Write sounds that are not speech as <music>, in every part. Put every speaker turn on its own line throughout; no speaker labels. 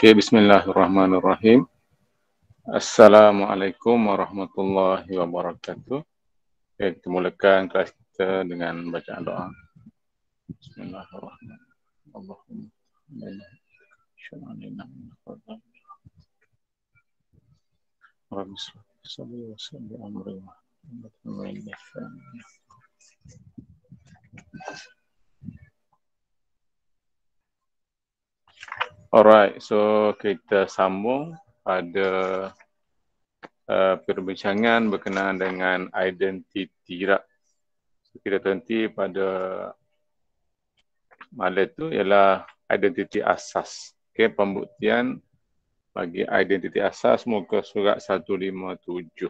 Okey, bismillahirrahmanirrahim. Assalamualaikum warahmatullahi wabarakatuh. Okay, kita mulakan kelas kita dengan bacaan doa. Bismillahirrahmanirrahim. Allahumma Alright, so kita sambung pada uh, perbincangan berkenaan dengan identiti rak. So, kita tenti pada malam itu ialah identiti asas. Okay, pembuktian bagi identiti asas muka surat 157.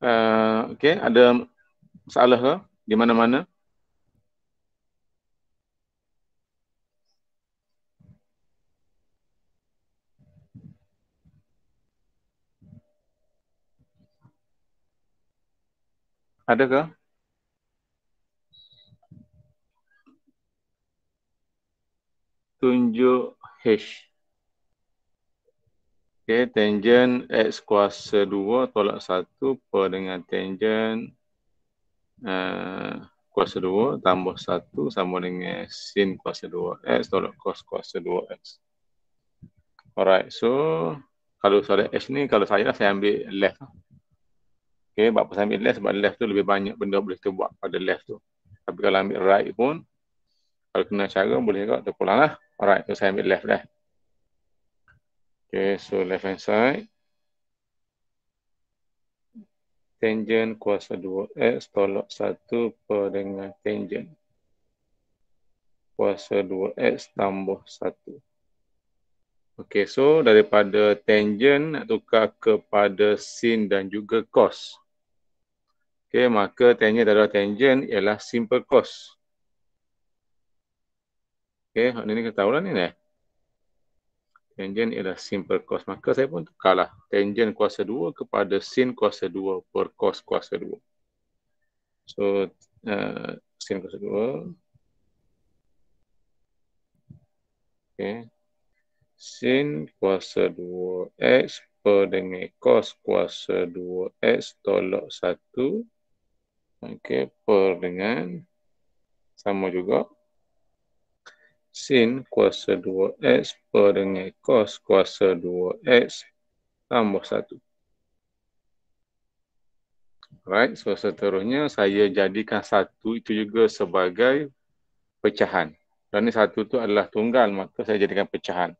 Uh, okay, ada masalah ke? Di mana-mana? Ada ke? Tunjuk H. Okay, tangent X kuasa 2 tolak 1 per dengan tangent uh, kuasa 2 tambah 1 sama dengan sin kuasa 2X tolak cos kuasa 2X. Alright, so kalau soalan x ni, kalau saya lah saya ambil left. Lah. Okay, bapa saya ambil left sebab left tu lebih banyak benda boleh kita buat pada left tu. Tapi kalau ambil right pun, kalau kena cara boleh kot, terpulang lah. Alright, tu so saya ambil left lah. Okay, so left hand side. Tangent kuasa 2X tolak 1 per dengan tangent. Kuasa 2X tambah 1. Okay, so daripada tangent nak tukar kepada sin dan juga cos. Okay, maka tangent darab tangent ialah simple cos. Okay, hak ni kita tahu lah ni ni. Eh? Tangent ialah simple cos. Maka saya pun tukarlah. Tangent kuasa 2 kepada sin kuasa 2 per cos kuasa 2. So, uh, sin kuasa 2. Okay. Sin kuasa 2x per dengan cos kuasa 2x tolak Okey, per dengan sama juga sin kuasa 2x per dengan cos kuasa 2x tambah 1. Right, so seterusnya saya jadikan satu itu juga sebagai pecahan. Dan ini 1 itu adalah tunggal, maka saya jadikan pecahan.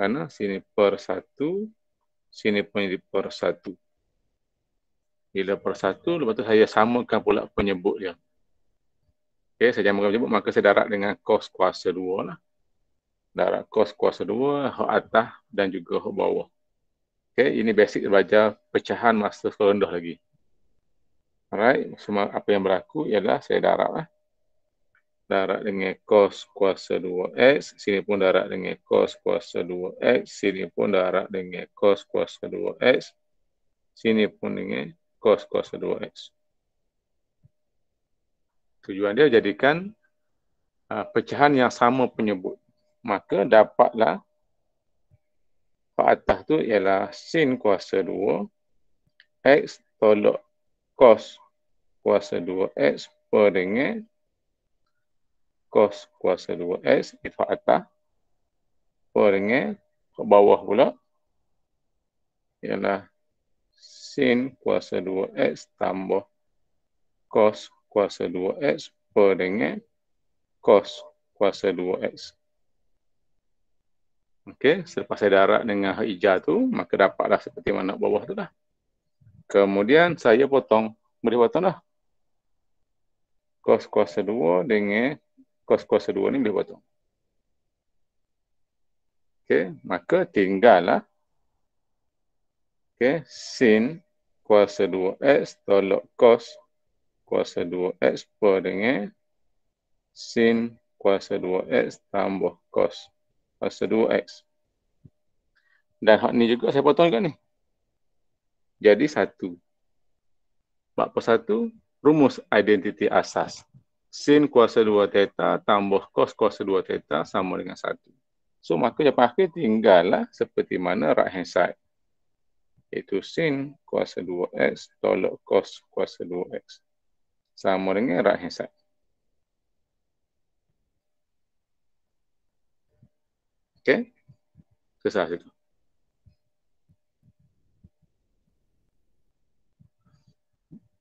Karena sini per satu, sini pun jadi per satu. Bila per satu, lepas tu saya samakan pula penyebut dia. Okey, saya samakan penyebut, maka saya darat dengan kos kuasa dua lah. Darat kos kuasa dua, hak atas dan juga hak bawah. Okey, ini basic belajar pecahan masa sekolah rendah lagi. Alright, semua apa yang berlaku ialah saya darat lah. Darat dengan kos kuasa 2X, sini pun darat dengan kos kuasa 2X, sini pun darat dengan kos kuasa 2X, sini pun dengan cos cos 2x. Tujuan dia jadikan uh, pecahan yang sama penyebut. Maka dapatlah atas tu ialah sin kuasa 2 x tolak cos kuasa 2x per ringgit cos kuasa 2x atas per ringgit ke bawah pula ialah sin kuasa 2x tambah cos kuasa 2x per dengan cos kuasa 2x. Okey, selepas saya darat dengan hijau tu, maka dapatlah seperti mana bawah tu lah. Kemudian saya potong, boleh potong lah? Kos kuasa 2 dengan kos kuasa 2 ni boleh potong. Okey, maka tinggallah Okey, sin kuasa 2x tolak cos kuasa 2x per dengan sin kuasa 2x tambah cos kuasa 2x. Dan hak ni juga saya potong juga ni. Jadi satu. Bab per satu rumus identiti asas. Sin kuasa 2 theta tambah cos kuasa 2 theta sama dengan satu. So maka yang akhir tinggallah seperti mana right hand side iaitu sin kuasa 2x tolak cos kuasa 2x sama dengan right hand side. Okay, Selesai situ.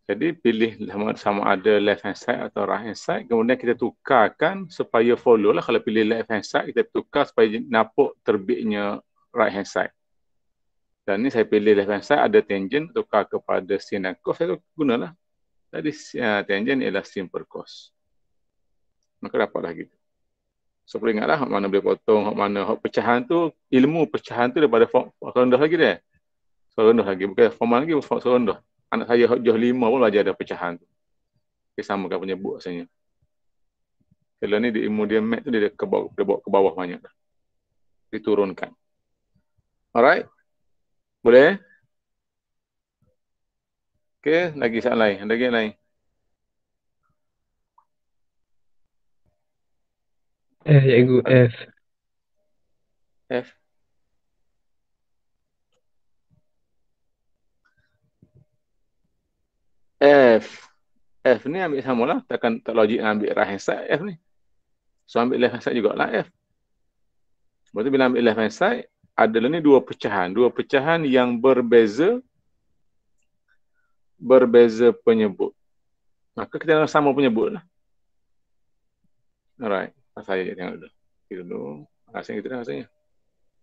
Jadi pilih sama, sama ada left hand side atau right hand side. Kemudian kita tukarkan supaya follow lah. Kalau pilih left hand side, kita tukar supaya nampak terbitnya right hand side. Dan ni saya pilih left hand side ada tangent tukar kepada sin dan cos saya gunalah. Jadi uh, tangent ialah sin per cos. Maka dapatlah gitu. So perlu ingatlah hak mana boleh potong, hak mana hak pecahan tu ilmu pecahan tu daripada form rendah lagi dia. Soal rendah lagi bukan formal lagi form rendah. Anak saya hak jauh lima pun belajar ada pecahan tu. Dia sama kan punya buat asalnya. Kalau ni di ilmu dia mat tu dia ke bawah, ke bawah banyak dah. Diturunkan. Alright. Boleh? Okey, lagi soalan lain. Lagi lain. Eh, cikgu ya, F. F. F. F ni ambil sama lah. Takkan tak logik ambil right hand side F ni. So ambil left hand side jugalah F. Berarti bila ambil left hand side, adalah ni dua pecahan, dua pecahan yang berbeza berbeza penyebut. Maka kita nak sama penyebut lah. Alright, saya tengok dulu. Kita dulu, rasanya kita dah rasanya.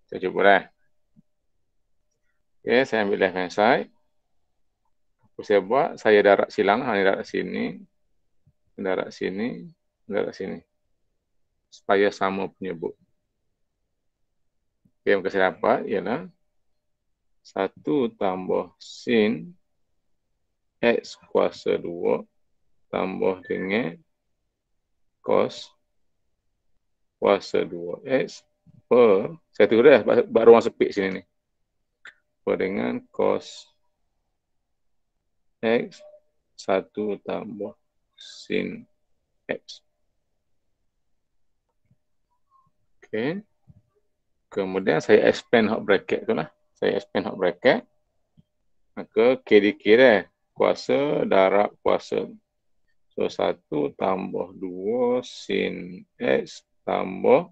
Saya cuba lah. Okay, saya ambil left hand side. Apa saya buat, saya darat silang, hanya darat sini. Darat sini, darat sini. Supaya sama penyebut. Okey, maka saya dapat ialah 1 tambah sin x kuasa 2 tambah dengan cos kuasa 2x per, saya tulis dah, eh, buat ruang sepik sini ni. Per dengan cos x 1 tambah sin x. Okay. Kemudian saya expand hot bracket tu lah. Saya expand hot bracket. Maka K dikira kuasa darab kuasa. So 1 tambah 2 sin X tambah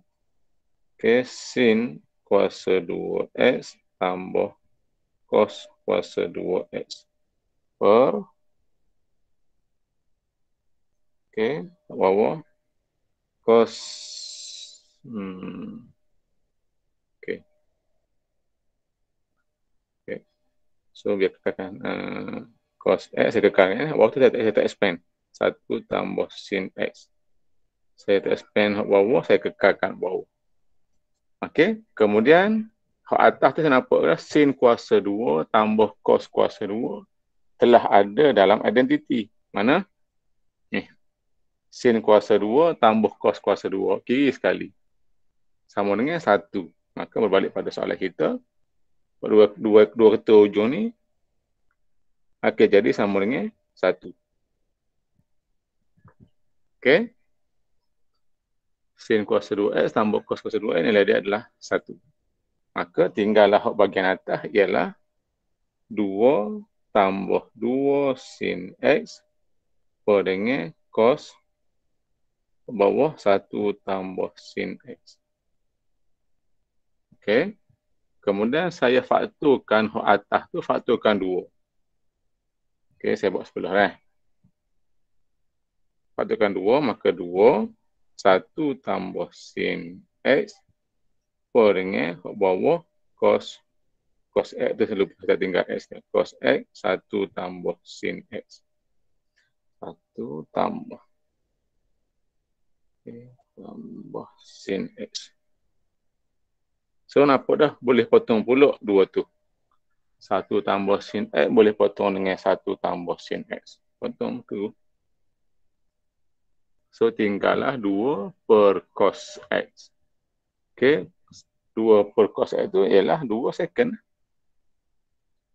okay, sin kuasa 2X tambah cos kuasa 2X per okay, bawah cos hmm, So biar kekalkan uh, cos x saya kekal eh. Waktu saya, saya tak expand. 1 tambah sin x. Saya tak expand bawah, saya kekalkan bawah. Okey, kemudian hak atas tu saya nampak lah sin kuasa 2 tambah cos kuasa 2 telah ada dalam identiti. Mana? Ni. Eh, sin kuasa 2 tambah cos kuasa 2. Kiri sekali. Sama dengan 1. Maka berbalik pada soalan kita dua, dua, dua ketua ujung ni akan jadi sama dengan satu. Okay, Sin kuasa 2 x tambah kos kuasa 2 x nilai dia adalah satu. Maka tinggallah hak bagian atas ialah dua tambah dua sin X per dengan kos bawah satu tambah sin X. Okay. Kemudian saya fakturkan hu atas tu fakturkan dua. Okey, saya buat sebelah eh. Fakturkan dua, maka dua. Satu tambah sin X. Perengi hu bawah cos. Cos X tu saya kita tinggal X. Ni. Cos X, satu tambah sin X. Satu tambah. Okay, tambah sin X. So nampak dah boleh potong pula dua tu. Satu tambah sin X boleh potong dengan satu tambah sin X. Potong tu. So tinggallah dua per cos X. Okay. Dua per cos X tu ialah dua second.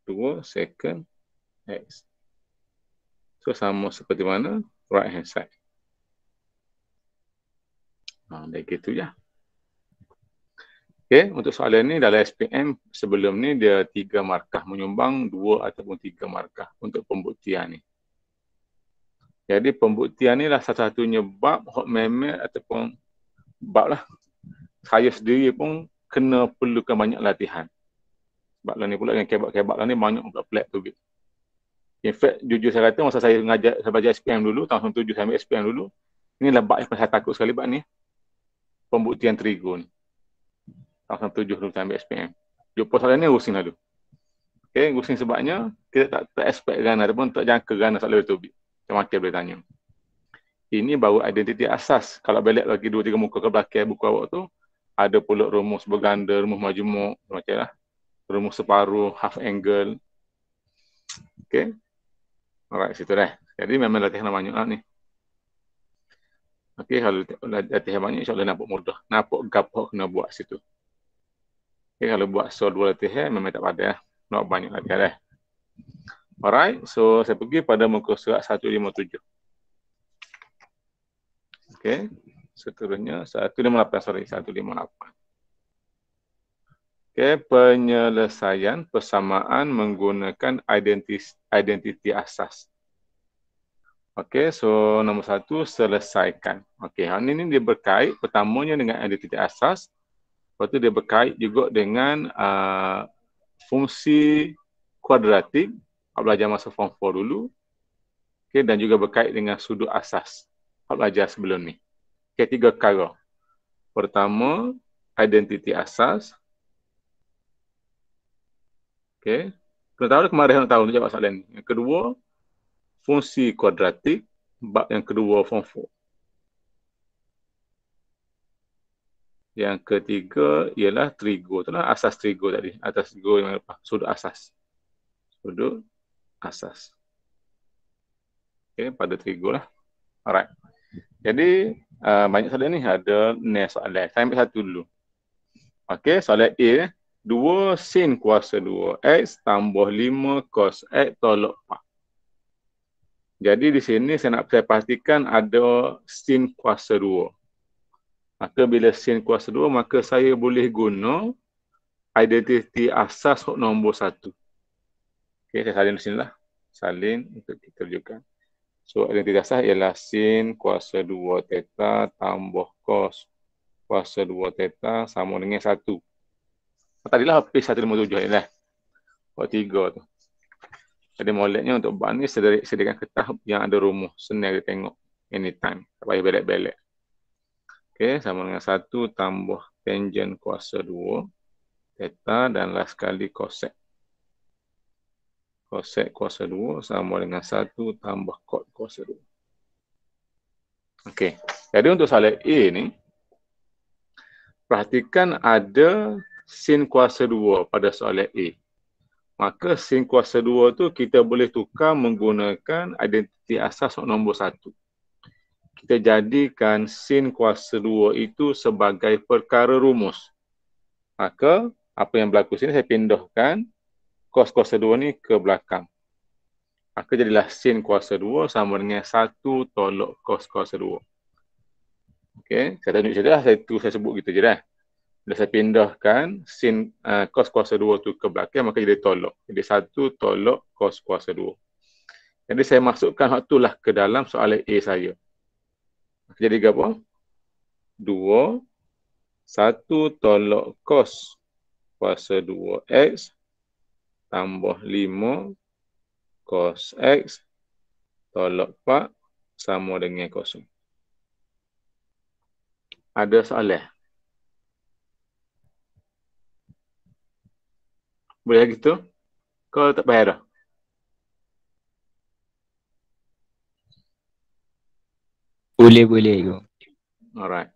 Dua second X. So sama seperti mana right hand side. Ha, dah gitu je. Ya. Okay, untuk soalan ni dalam SPM sebelum ni dia tiga markah menyumbang dua ataupun tiga markah untuk pembuktian ni. Jadi pembuktian ni lah satu satunya bab hot memel ataupun bab lah. Saya sendiri pun kena perlukan banyak latihan. Sebab lah ni pula dengan kebab-kebab lah ni banyak pula pelik tu. In fact, jujur saya kata masa saya mengajar saya belajar SPM dulu, tahun 7 saya ambil SPM dulu, ini lah bab yang saya takut sekali bab ni. Pembuktian trigon. ni kawasan tujuh lah tu kita ambil SPM. Jumpa persoalan ni rusing lalu. Okay, rusing sebabnya kita tak, tak expect gana pun tak jangka gana soalan itu. Macam Akhil boleh tanya. Ini baru identiti asas. Kalau balik lagi dua tiga muka ke belakang buku awak tu, ada pula rumus berganda, rumus majmuk, macam lah. Rumus separuh, half angle. Okay. Alright, situ dah. Jadi memang latihan namanya lah ni. Okay, kalau latihan banyak insyaAllah nampak mudah. Nampak gapok nak buat situ. Okay, kalau buat so dua latihan eh, memang tak pada. Eh. Not banyak latihan eh. Alright, so saya pergi pada muka surat 157. Okay, seterusnya 158, sorry, 158. Okay, penyelesaian persamaan menggunakan identiti, identiti asas. Okay, so nombor satu, selesaikan. Okay, ini, ini dia berkait pertamanya dengan identiti asas. Lepas tu dia berkait juga dengan uh, fungsi kuadratik. Awak belajar masa form 4 dulu. Okay, dan juga berkait dengan sudut asas. Awak belajar sebelum ni. Okay, tiga perkara. Pertama, identiti asas. Okay. Kena tahu kemarin nak tahu. Jawab soalan ni. kedua, fungsi kuadratik. Bab yang kedua, form 4. Yang ketiga ialah trigo. Itulah asas trigo tadi. Atas trigo yang apa? Ah, sudut asas. Sudut asas. Okay, pada trigo lah. Alright. Jadi uh, banyak soalan ni ada ni soalan. Saya ambil satu dulu. Okay, soalan A. Dua sin kuasa dua. X tambah lima cos X tolak empat. Jadi di sini saya nak saya pastikan ada sin kuasa Maka bila sin kuasa dua, maka saya boleh guna identiti asas nombor satu. Okey, saya salin di sini lah. Salin untuk kita tunjukkan. So, identiti asas ialah sin kuasa dua teta tambah kos kuasa dua teta sama dengan satu. Tadi lah P157 ni lah. Buat tiga tu. Jadi moleknya untuk bahan ni sediakan kertas yang ada rumah. Senang dia tengok anytime. Tak payah belak-belak. Okey, sama dengan 1 tambah tangen kuasa 2 theta dan last kali cosec. Cosec kuasa 2 sama dengan 1 tambah cot kuasa 2. Okey. Jadi untuk soalan A ni perhatikan ada sin kuasa 2 pada soalan A. Maka sin kuasa 2 tu kita boleh tukar menggunakan identiti asas nombor 1 kita jadikan sin kuasa 2 itu sebagai perkara rumus. Maka apa yang berlaku sini saya pindahkan kos kuasa 2 ni ke belakang. Maka jadilah sin kuasa 2 sama dengan 1 tolok kos kuasa 2. Okey, saya tunjuk saja saya tu saya sebut gitu je dah. Dah saya pindahkan sin uh, kos kuasa 2 tu ke belakang maka jadi tolok. Jadi 1 tolok kos kuasa 2. Jadi saya masukkan waktu lah ke dalam soalan A saya. Jadi apa? dua satu tolak kos kuasa dua x tambah lima kos x tolak 4 sama dengan kosong. Ada soalan? Boleh gitu? Kalau tak payah dah. Boleh boleh itu. Alright.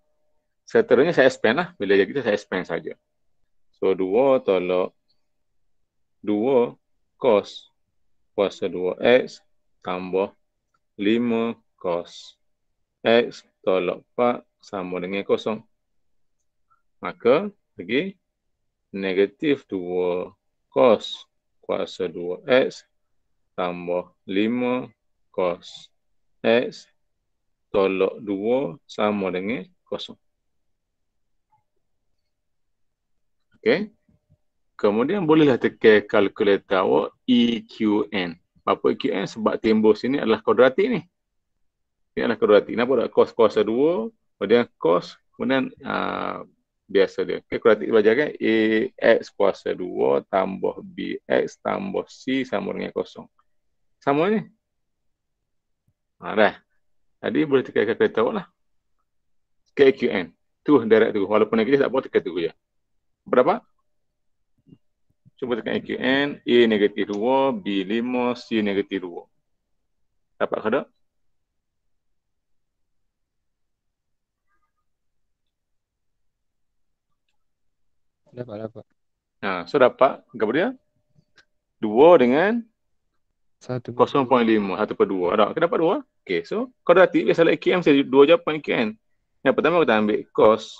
Seterusnya saya expand lah. Bila jadi kita saya expand saja. So dua tolak dua cos kuasa dua x tambah lima cos x tolak empat sama dengan kosong. Maka pergi negatif dua cos kuasa dua x tambah lima cos x tolok 2 sama dengan kosong. Okey. Kemudian bolehlah tekan calculator awak EQN. Apa EQN? Sebab timbul sini adalah kuadratik ni. Ini adalah kuadratik. Kenapa tak? kos kuasa 2. Kemudian kos Kemudian aa, ah, biasa dia. Okay, kuadratik belajar kan? AX kuasa 2 tambah BX tambah C sama dengan kosong. Sama ni. Ha, dah. Jadi boleh tekan kat kereta awak lah. KQN. Tu direct tu. Walaupun negatif tak apa, tekan tu je. Berapa? Cuba tekan AQN. A negatif 2, B 5, C negatif 2. Dapat ke tak? Dapat, dapat. Ha, so dapat berapa dia? 2 dengan 0.5, 1 per 2. Ada, dapat 2. Okay, so kalau dah tiba salah AKM, saya dua jawapan AKM. Yang pertama kita ambil cos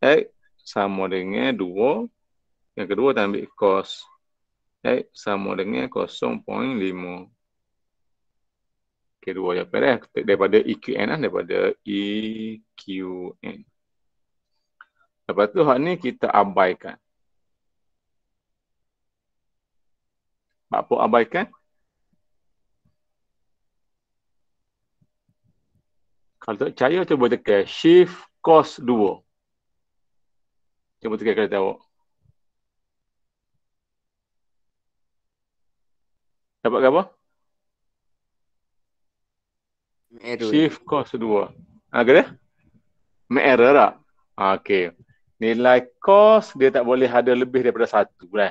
X sama dengan 2. Yang kedua kita ambil cos X sama dengan 0.5. Okay, dua jawapan dah. Eh. Daripada EQN lah, daripada EQN. Lepas tu, hak ni kita abaikan. Apa abaikan? Kalau tak percaya, cuba tekan shift cos 2. Cuba tekan kereta awak. Dapat apa? Error. Shift cos 2. Ha, kena? Error tak? Ha, ah, okay. Nilai cos dia tak boleh ada lebih daripada satu. Lah.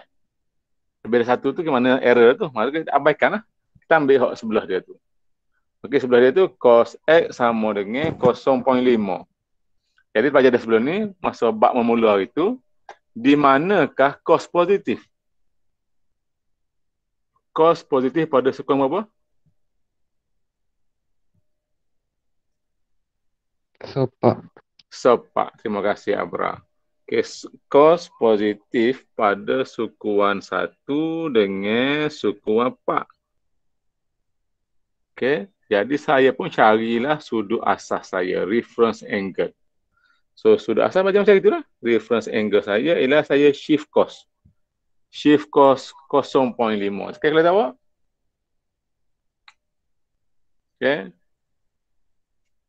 Lebih daripada satu tu ke mana error tu? Maksudnya abaikan lah. Kita ambil hak sebelah dia tu. Okey, sebelah dia tu cos x sama dengan 0.5. Jadi pelajar dah sebelum ni, masa bak memula hari tu, di manakah cos positif? Cos positif pada sekuen berapa? Sepak. Sepak. Terima kasih, Abra. Okay. Cos positif pada sukuan satu dengan sukuan 4. Okay. Jadi saya pun carilah sudut asas saya, reference angle. So sudut asas macam macam itulah. Reference angle saya ialah saya shift cost. Shift cost 0.5. Sekarang kita tahu. Okay.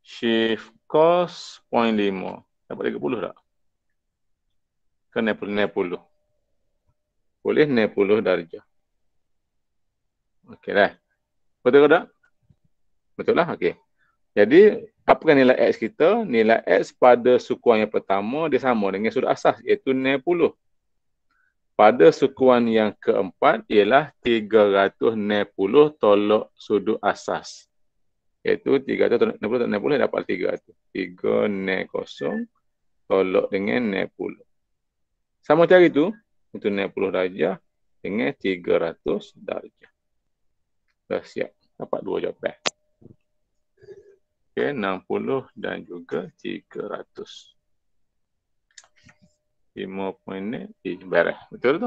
Shift cost 0.5. Dapat 30 tak? Kena 90. Boleh 90 darjah. Okey dah. Betul ke tak? Betul lah, okey. Jadi, apakah nilai X kita? Nilai X pada sukuan yang pertama, dia sama dengan sudut asas, iaitu 90. Pada sukuan yang keempat, ialah 390 tolok sudut asas. Iaitu 390 tolok 90 dapat 300. 390 tolok dengan 90. Sama cara itu, itu 90 darjah dengan 300 darjah. Dah siap. Dapat dua jawapan. Okey, 60 dan juga 300. 5 minit eh, beres. Betul tu?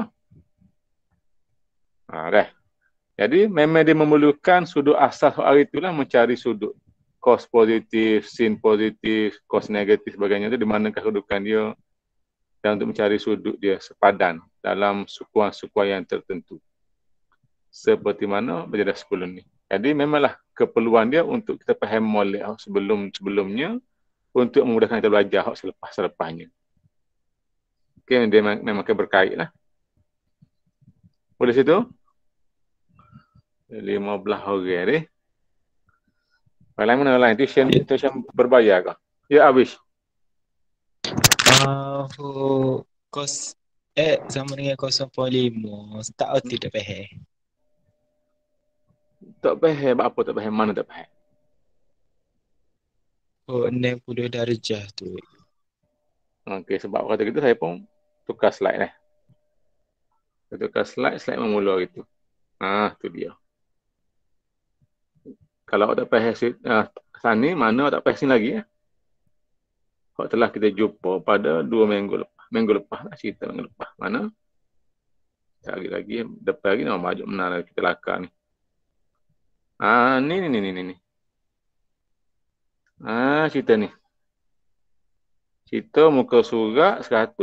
Ha, dah. Jadi memang dia memerlukan sudut asas soal itulah mencari sudut cos positif, sin positif, cos negatif sebagainya tu di manakah kedudukan dia dan untuk mencari sudut dia sepadan dalam sukuan-sukuan yang tertentu. Seperti mana berjadah sebelum ni. Jadi memanglah keperluan dia untuk kita faham molek sebelum sebelumnya untuk memudahkan kita belajar hak selepas selepasnya. Okey, dia memang, memang berkait lah. Boleh situ? 15 orang ni. Kalau mana lain tuition itu ya. tuition berbayar ke? Ya habis. Ah, uh, kos eh sama dengan 0.5. Tak ada tidak faham tak faham apa tak faham mana tak faham oh 60 darjah tu okey sebab kata kita saya pun tukar slide lah saya tukar slide slide memula gitu ah tu dia kalau tak faham ah, sana mana tak faham sini lagi ya kalau telah kita jumpa pada dua minggu lepas minggu lepas lah cerita minggu lepas mana lagi-lagi depan lagi nak maju menara kita lakar ni Ah ni ni ni ni ni. Ah cerita ni. Cerita muka surat 150.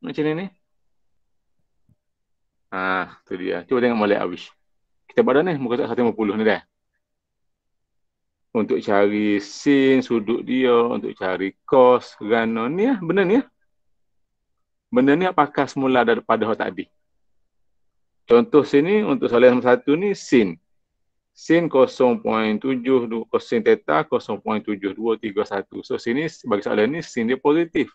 Macam ni ni. Ah tu dia. Cuba tengok balik Awish. Kita pada ni muka surat 150 ni dah. Untuk cari sin sudut dia, untuk cari kos, rano ni lah. Benda ni lah. Benda ni apakah semula daripada hal tadi? Contoh sini untuk soalan nombor satu ni sin. Sin 0.72, kosin teta 0.7231. So sini bagi soalan ni sin dia positif.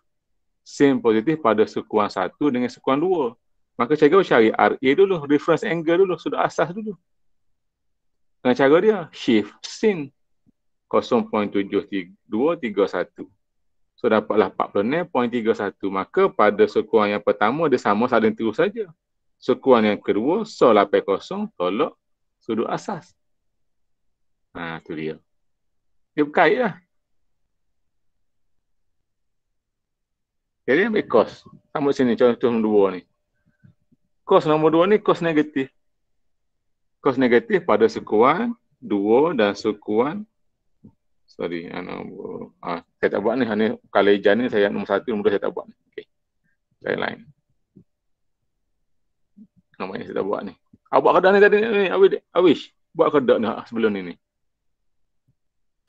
Sin positif pada sekuan satu dengan sekuan dua. Maka cikgu cari RA dulu, reference angle dulu, sudut asas dulu. Dengan cara dia, shift sin 0.7231. So dapatlah 49.31. Maka pada sekuan yang pertama, dia sama saling terus saja sekuan yang kedua so lapai kosong tolak sudut asas. Ha tu dia. Dia berkait lah. Jadi ambil kos. Sama sini contoh nombor dua ni. Kos nombor dua ni kos negatif. Kos negatif pada sekuan dua dan sekuan sorry nombor ha, saya tak buat ni kalau ijan ni saya nombor satu nombor dua saya tak buat ni okey lain lain namanya saya tak buat ni. Awak ah, buat kedai ni tadi ni, ni. Awish, Awish. Buat kedai ni sebelum ni ni.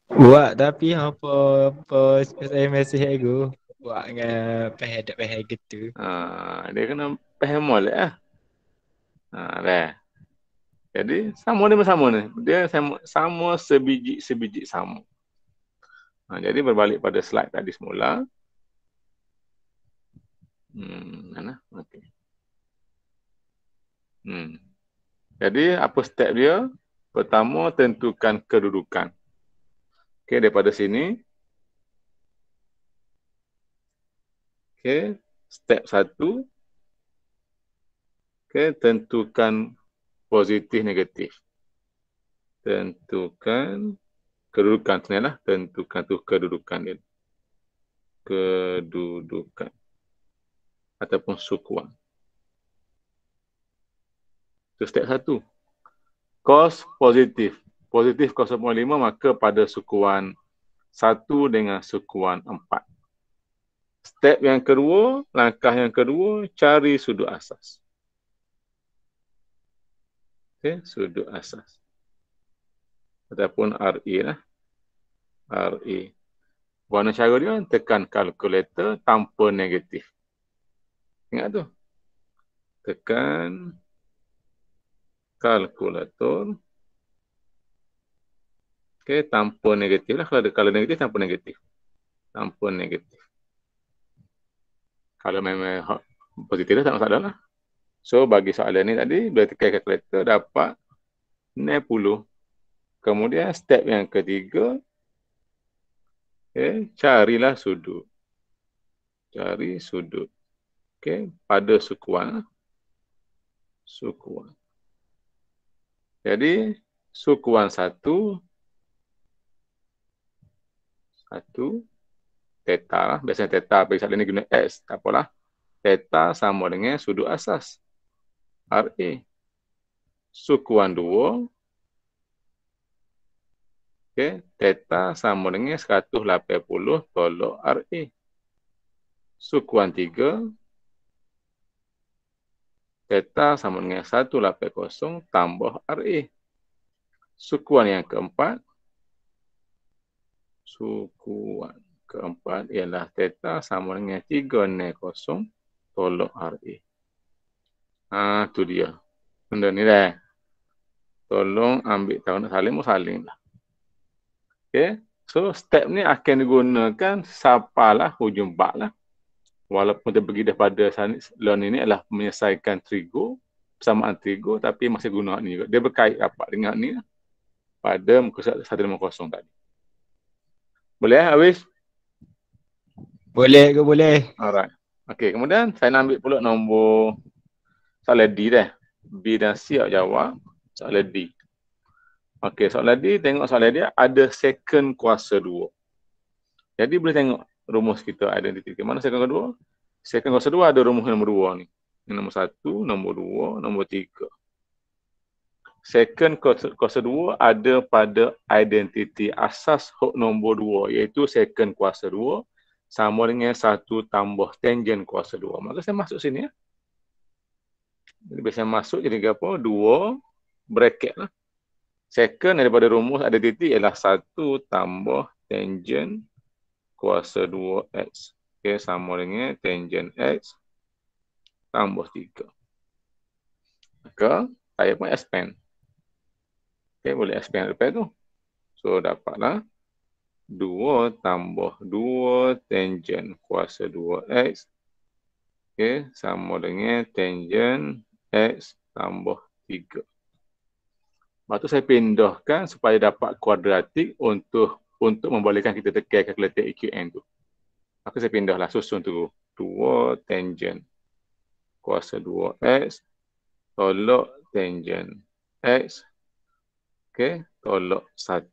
Buat tapi apa apa saya mesej aku buat dengan pehe dak gitu. Ha, dia kena pehe molek eh? ah. Ha, dah. Jadi sama ni sama ni. Dia sama, sama sebiji sebiji sama. Ha, jadi berbalik pada slide tadi semula. Hmm, mana? Okey. Hmm. Jadi apa step dia? Pertama tentukan kedudukan. Okey daripada sini. Okey, step satu. Okey, tentukan positif negatif. Tentukan kedudukan sini lah. Tentukan tu kedudukan dia. Kedudukan. Ataupun sukuan. Itu step satu. Cos positif. Positif cos 0.5 maka pada sukuan 1 dengan sukuan 4. Step yang kedua, langkah yang kedua, cari sudut asas. Okay, sudut asas. Ataupun RE lah. RE. Warna cara dia tekan kalkulator tanpa negatif. Ingat tu. Tekan kalkulator. Okey, tanpa negatif lah. Kalau ada kalau negatif, tanpa negatif. Tanpa negatif. Kalau memang positif lah, tak masalah lah. So, bagi soalan ni tadi, bila tekan kalkulator dapat 90. Kemudian, step yang ketiga, okay, eh, carilah sudut. Cari sudut. Okey, pada sukuan. Sukuan. Jadi sukuan satu, satu, teta lah. Biasanya teta, bagi saat ini guna S, tak apalah. Teta sama dengan sudu asas. RA. Sukuan dua, okay, teta sama dengan 180 tolok RA. Sukuan tiga, Theta sama dengan kosong tambah RE. Sukuan yang keempat. Sukuan keempat ialah Theta sama dengan kosong tolak RE. Ha, tu dia. Benda ni dah. Tolong ambil tahu nak saling, mau saling lah. Okay. So, step ni akan digunakan sapalah hujung bak lah walaupun dia pergi daripada loan ini adalah menyelesaikan trigo persamaan trigo tapi masih guna ni juga dia berkait rapat dengan ni lah, pada muka surat 150 tadi boleh eh, habis boleh ke boleh alright okey kemudian saya nak ambil pula nombor soalan D dah B dan C awak jawab soalan D okey soalan D tengok soalan dia ada second kuasa dua jadi boleh tengok rumus kita identiti. Ke mana second kedua? Second kuasa dua ada rumus nombor dua ni. Nombor satu, nombor dua, nombor tiga. Second kuasa dua ada pada identiti asas hok nombor dua iaitu second kuasa dua sama dengan satu tambah tangent kuasa dua. Maka saya masuk sini ya. Jadi biasa masuk jadi apa? Dua bracket lah. Second daripada rumus identiti ialah satu tambah tangent kuasa 2x okay, sama dengan tangent x tambah 3. Maka saya pun expand. Okay, boleh expand lepas tu. So dapatlah 2 tambah 2 tangent kuasa 2x okay, sama dengan tangent x tambah 3. Lepas saya pindahkan supaya dapat kuadratik untuk untuk membolehkan kita tekan calculator EQN tu. Maka saya pindahlah susun tu 2 tangent kuasa 2x tolak tangent x okey tolak 1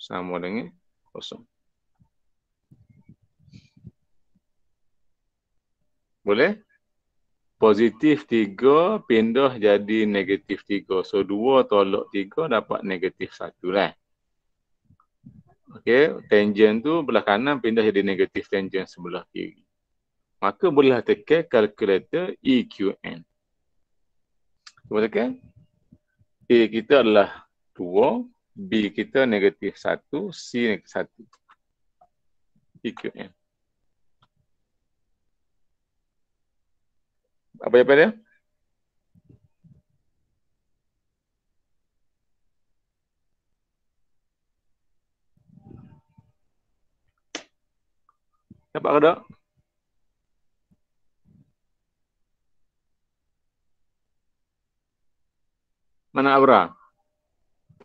sama dengan kosong. Boleh? Positif 3 pindah jadi negatif 3. So 2 tolak 3 dapat negatif 1 lah okay, tangent tu belah kanan pindah jadi negatif tangent sebelah kiri. Maka bolehlah tekan kalkulator EQN. Cuba tekan. A kita adalah 2, B kita negatif 1, C negatif 1. EQN. Apa yang pada dia? Dapat ke tak? Mana Abra?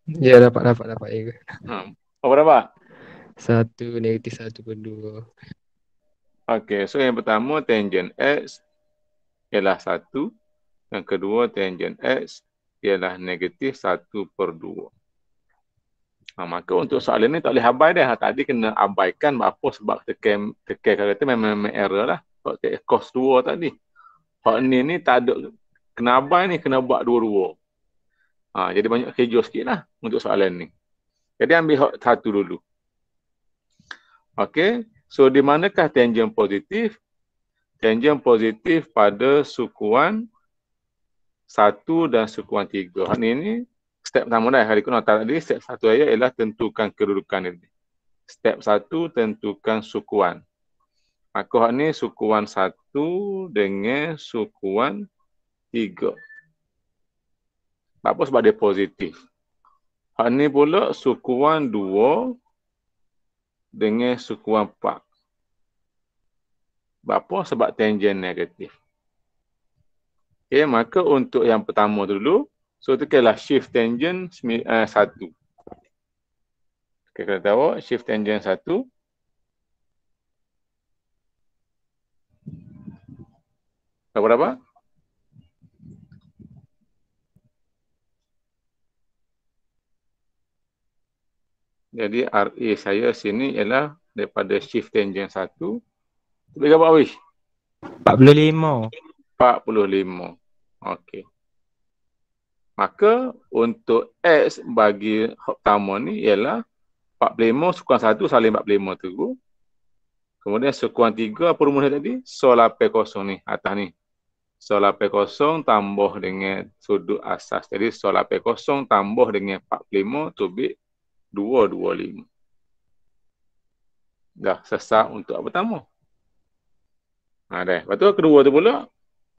Ya yeah, dapat dapat dapat ya. Ha. Apa Satu negatif satu per dua. Okay, so yang pertama tangent X ialah satu. Yang kedua tangent X ialah negatif satu per dua. Ha, maka untuk soalan ni tak boleh abai dah. Ha, tadi kena abaikan apa sebab tekan tekan kata tu memang, memang error lah. Kau tak kos dua tadi. Hak ni ni tak ada kena abai ni kena buat dua-dua. Ha, jadi banyak kerja sikitlah untuk soalan ni. Jadi ambil hak satu dulu. Okay. So di manakah tangent positif? Tangent positif pada sukuan satu dan sukuan tiga. Hak ni ni step pertama dah hari kuno tadi step satu ayat ialah tentukan kedudukan ini. Step satu tentukan sukuan. Aku hak ni sukuan satu dengan sukuan tiga. Apa sebab dia positif? Hak ni pula sukuan dua dengan sukuan empat. Apa sebab tangent negatif? Okay, maka untuk yang pertama dulu, So tekanlah shift tangent uh, eh, satu. Okay, kena tahu shift tangent satu. Berapa? -berapa? Jadi RA saya sini ialah daripada shift tangent satu. Berapa, Wish? 45. 45. Okey. Maka untuk X bagi pertama ni ialah 45 sukuan 1 saling 45 tu. Kemudian sukuan 3 apa rumusnya tadi? So 8 kosong ni atas ni. So 8 kosong tambah dengan sudut asas. Jadi so 8 kosong tambah dengan 45 tu be 225. Dah sesak untuk pertama. Ha, dah. Lepas tu kedua tu pula.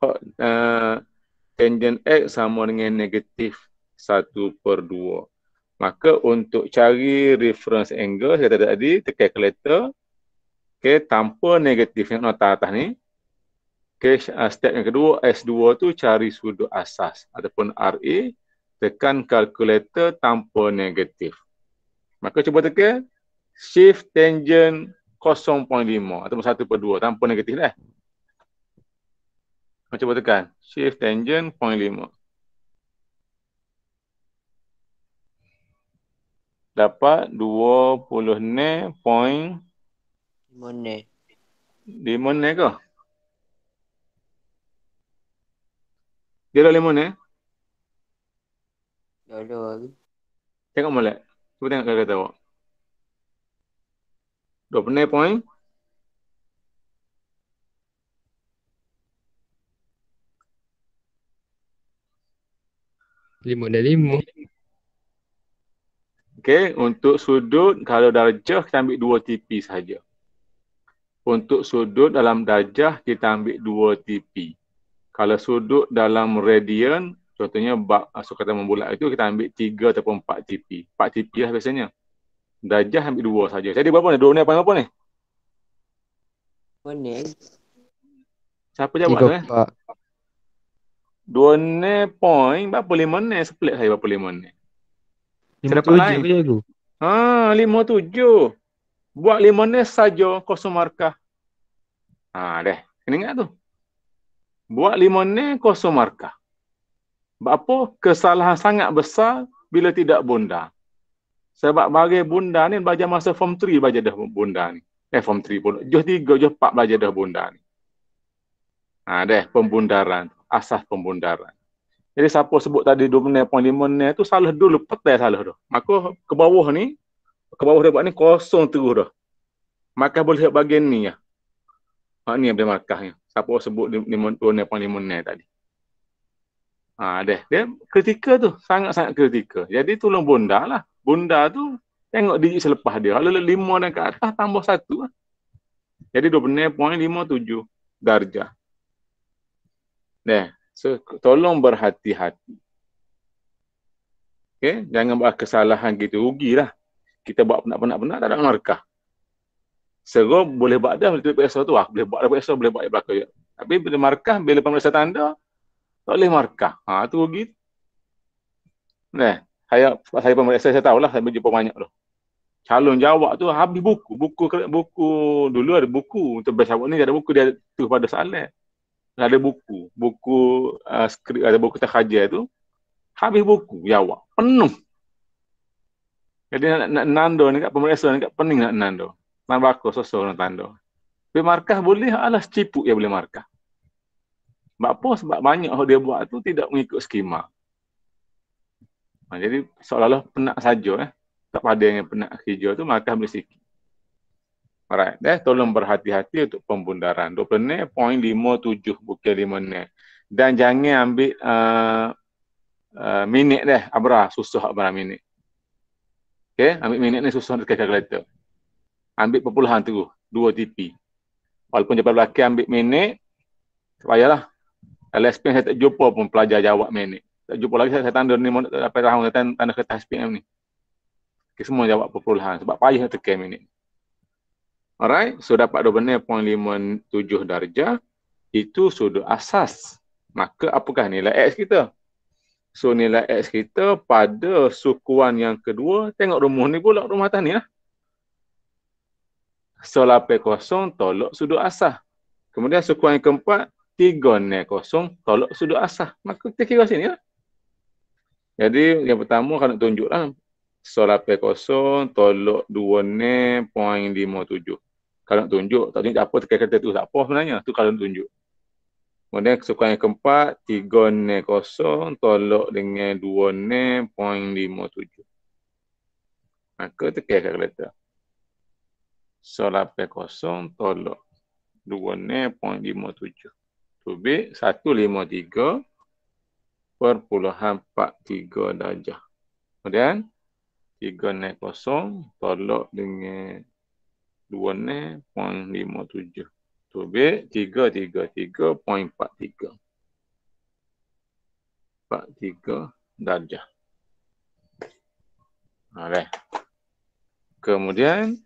Uh, tangent X sama dengan negatif 1 per 2. Maka untuk cari reference angle, saya kata tadi, tekan calculator. Okay, tanpa negatif yang nota atas ni. Okay, uh, step yang kedua, S2 tu cari sudut asas ataupun RA. Tekan calculator tanpa negatif. Maka cuba tekan. Shift tangent 0.5 atau 1 per 2 tanpa negatif lah. Eh? Kau cuba tekan. Shift tangent 0.5. Dapat 20 ne point. 5 ne. 5 ne ke? Dia dah 5 ne? Dah ada lagi. Tengok molek. Cuba tengok kata-kata awak. 20 ne point. 5 dan 5. Okey, untuk sudut kalau darjah kita ambil dua tipi saja. Untuk sudut dalam darjah kita ambil dua tipi. Kalau sudut dalam radian, contohnya bak, ah, so kata membulat itu kita ambil tiga ataupun empat tipi. Empat tipi lah biasanya. Darjah ambil dua saja. Jadi berapa ni? 2 ni apa ni? Apa ni? Siapa jawab tu eh? Dua ni point Berapa lima ni Split saya berapa lima ni Lima saya tujuh lain. je Haa ah, lima tujuh Buat lima ni saja kosong markah Haa ah, deh Kena ingat tu Buat lima ni kosong markah Berapa kesalahan sangat besar Bila tidak bunda Sebab bagai bunda ni Belajar masa form 3 belajar dah bunda ni Eh form 3 pun Juh 3, juh 4 belajar dah bunda ni Haa ah, deh pembundaran asas pembundaran. Jadi siapa sebut tadi 2 menit, poin tu salah dulu, petai salah tu. Maka ke bawah ni, ke bawah dia buat ni kosong terus dah. Maka boleh lihat bagian ni ya. Mak ni yang boleh markah ni. Ya. Siapa sebut 2 menit, poin 5 menit tadi. Ha, dia, dia kritikal tu, sangat-sangat kritikal. Jadi tolong bunda lah. Bunda tu tengok digit selepas dia. Kalau lima dan ke atas, tambah satu lah. Jadi 2 menit, poin 5, darjah. Nah, so tolong berhati-hati. Okay? Jangan buat kesalahan kita, rugilah. Kita buat penat-penat-penat, tak ada markah. Seru boleh buat dah, boleh buat tu. Ah, boleh buat dah esok, boleh buat dah belakang. Tapi bila markah, bila pemeriksa tanda, tak boleh markah. Ha, tu rugi. Nah, saya, saya pemeriksa, saya tahulah, saya berjumpa banyak tu. Calon jawab tu habis buku. Buku buku dulu ada buku. Untuk besawak ni ada buku dia tu pada salat ada buku, buku uh, skrip ada buku takhajah tu habis buku Jawa penuh. Jadi nak, nak nando ni kat pemeriksa ni kat pening nak nando. Nak bakar sosok nak tando. Tapi markah boleh alas ciput ya boleh markah. Sebab apa? Sebab banyak yang dia buat tu tidak mengikut skema. Nah, ha, jadi seolah-olah penak saja eh. Tak pada yang penat hijau tu markah boleh sikit. Alright, eh, tolong berhati-hati untuk pembundaran. 20 menit, poin 5.7 bukan 5 menit. Dan jangan ambil uh, uh, minit deh, Abra, susah Abra minit. Okay, ambil minit ni susah dekat kalkulator. Ambil perpuluhan tu, 2 TP. Walaupun jumpa lelaki ambil minit, payahlah. LSP saya tak jumpa pun pelajar jawab minit. Tak jumpa lagi saya, saya tanda ni, apa tahun saya tanda, tanda kertas SPM ni. Okay, semua jawab perpuluhan sebab payah nak tekan minit. Alright, so dapat dobelnya 0.57 darjah itu sudut asas. Maka apakah nilai x kita? So nilai x kita pada sukuan yang kedua, tengok rumah ni pula rumah atas ni lah. Ya. Selapai kosong tolak sudut asas. Kemudian sukuan yang keempat, tiga ni kosong tolak sudut asas. Maka kita kira sini lah. Jadi yang pertama akan tunjuk lah. Selapai kosong tolak dua ni poin lima tujuh kalau nak tunjuk tak tunjuk apa tekan kereta tu tak apa sebenarnya tu kalau nak tunjuk kemudian kesukaan yang keempat tiga ne kosong tolok dengan dua ne point lima tujuh maka tekan kereta so lapan kosong tolok dua ne point lima tujuh tubik satu lima tiga perpuluhan empat tiga darjah kemudian tiga ne kosong tolok dengan dua ni point lima tujuh. B tiga tiga tiga point empat tiga. Empat tiga darjah. Alright. Kemudian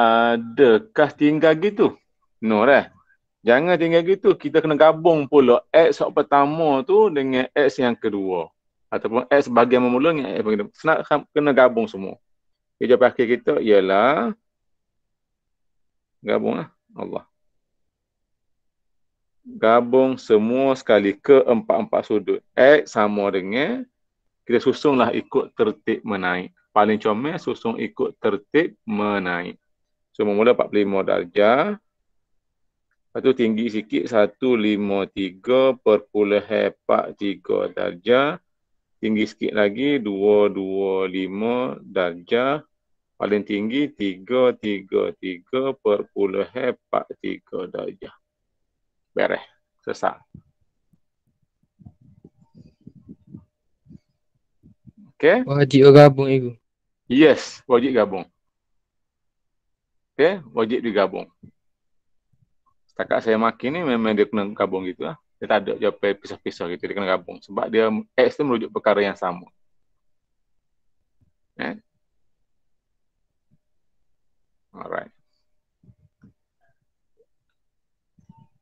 adakah tinggal gitu? No lah. Jangan tinggal gitu. Kita kena gabung pula X yang pertama tu dengan X yang kedua. Ataupun X bahagian memulung dengan X yang kedua. kena gabung semua. Hijab akhir kita ialah gabunglah Allah. Gabung semua sekali ke empat-empat sudut. X sama dengan kita susunglah ikut tertib menaik. Paling comel susung ikut tertib menaik. So mula 45 darjah. Lepas tu tinggi sikit 153 perpulihan 43 darjah. Tinggi sikit lagi 225 darjah paling tinggi 333 perpuluh 43 darjah. Beres. sesak. Okay. Wajib gabung itu. Yes, wajib gabung. Okay, wajib digabung. Setakat saya makin ni memang dia kena gabung gitu lah. Dia tak ada jawab pisah-pisah gitu, dia kena gabung. Sebab dia X tu merujuk perkara yang sama. Eh, Alright.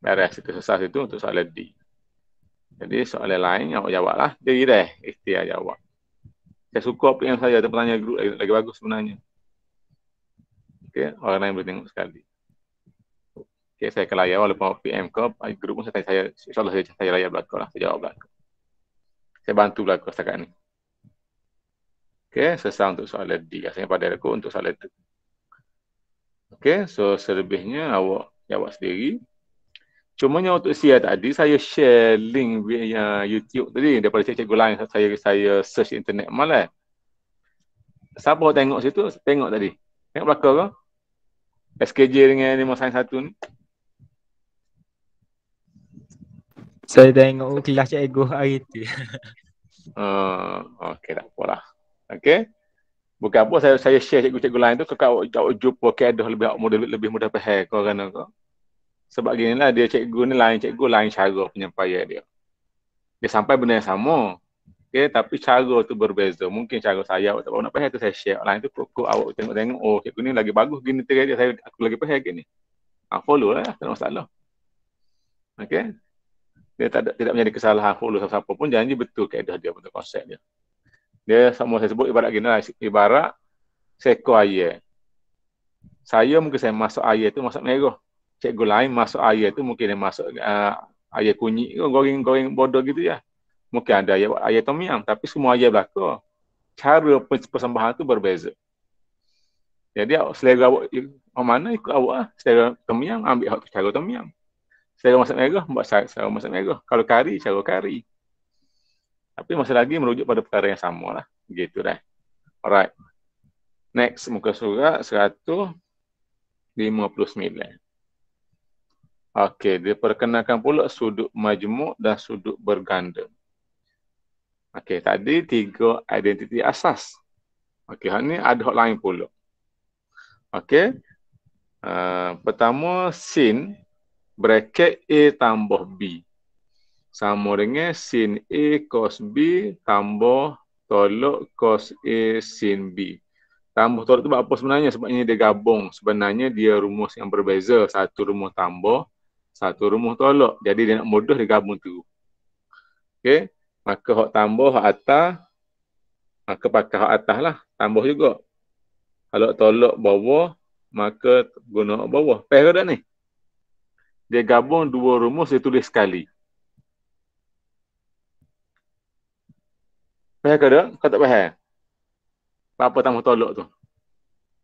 Beres itu selesai itu untuk soalan D. Jadi soalan lain yang awak jawablah. Jadi dah ikhtiar jawab. Lah. Saya suka yang saja ada pertanyaan grup lagi, lagi bagus sebenarnya. Okay, orang lain boleh tengok sekali. Okay, saya kelaya walaupun PM ke grup pun saya tanya saya insyaallah saya saya layak belakang lah, saya jawab belakang. Saya bantu belakang setakat ni. Okay, selesai untuk soalan D. Saya pada aku untuk soalan itu. Okay, so selebihnya awak jawab sendiri. Cumanya untuk Sia tadi, saya share link via YouTube tadi daripada cikgu lain saya saya search internet malah. Eh. Siapa tengok situ? Tengok tadi. Tengok belakang ke? SKJ dengan Nemo Sains satu. ni. Saya tengok kelas cikgu hari tu. <laughs> Ah, okay, tak apalah. Okay. Bukan apa saya saya share cikgu-cikgu lain tu ke kau jauh jumpa ke dah lebih model lebih mudah faham kau kan Sebab gini lah dia cikgu ni lain cikgu lain cara penyampaian dia. Dia sampai benda yang sama. Okay, tapi cara tu berbeza. Mungkin cara saya awak tak nak faham tu saya share online tu kok awak tengok-tengok oh cikgu ni lagi bagus gini tiga dia saya aku lagi faham gini. Ah follow lah tak ada masalah. Okey. Dia tak tidak menjadi kesalahan follow siapa-siapa pun janji betul kaedah dia betul konsep dia dia sama saya sebut ibarat gini lah, ibarat seko ayah. Saya mungkin saya masuk ayah tu masuk merah. Cikgu lain masuk ayah tu mungkin dia masuk uh, ayah kunyit, goreng-goreng bodoh gitu ya. Mungkin ada ayah, ayah tom yam, tapi semua ayah berlaku. Cara persembahan tu berbeza. Jadi selera awak, orang mana ikut awak lah. Selera tom yam, ambil awak cara tom yam. Selera masak merah, buat selera masak merah. Kalau kari, cara kari. Tapi masih lagi merujuk pada perkara yang sama lah. Gitu dah. Alright. Next, muka surat 159. Okey, dia perkenalkan pula sudut majmuk dan sudut berganda. Okey, tadi tiga identiti asas. Okey, hari ni ada hal lain pula. Okey. Uh, pertama, sin bracket A tambah B sama dengan sin A cos B tambah tolok cos A sin B. Tambah tolok tu apa sebenarnya? Sebabnya dia gabung. Sebenarnya dia rumus yang berbeza. Satu rumus tambah, satu rumus tolok. Jadi dia nak mudah dia gabung tu. Okey. Maka hak tambah, hak atas. Maka pakai hak atas lah. Tambah juga. Kalau tolok bawah, maka guna bawah. Pair ke tak ni? Dia gabung dua rumus, dia tulis sekali. Faham ke tak? Kau tak faham? Apa tamu tolak tu?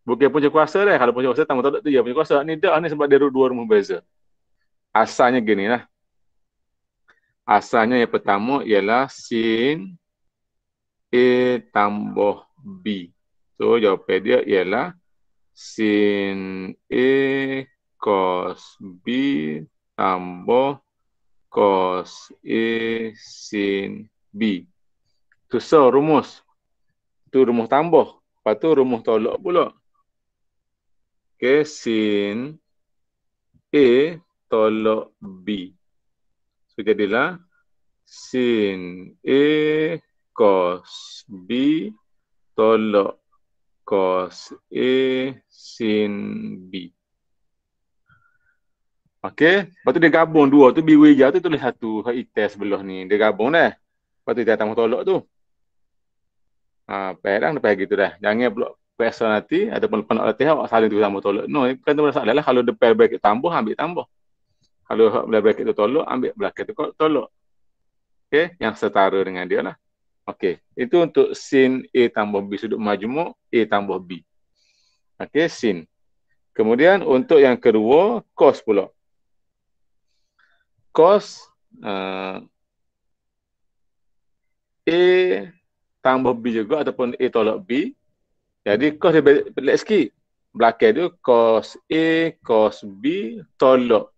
Bukan punca kuasa dah. Kalau punca kuasa, tamu tolak tu dia punca kuasa. Ni dah ni sebab dia dua rumah beza. Asalnya gini lah. Asalnya yang pertama ialah sin A tambah B. So jawapan dia ialah sin A cos B tambah cos A sin B susah rumus. Tu rumus tambah. Lepas tu rumus tolak pula. Okay, sin A tolak B. So, jadilah sin A cos B tolak cos A sin B. Okay. lepas tu dia gabung dua tu B hijau tu tulis satu hak sebelah ni. Dia gabung dah. Lepas tu dia tambah tolak tu. Ha, perang depan gitu dah. Jangan blok person nanti ataupun depan orang latihan awak saling tu sama tolak. No, bukan tu masalah lah. Kalau depan bracket tambah, ambil tambah. Kalau depan bracket tu tolak, ambil bracket tu tolak. Okay, yang setara dengan dia lah. Okay, itu untuk sin A tambah B sudut majmuk, A tambah B. Okay, sin. Kemudian untuk yang kedua, cos pula. Cos uh, eh, A tambah B juga ataupun A tolak B. Jadi cos dia pelik sikit. Belakang dia cos A cos B tolak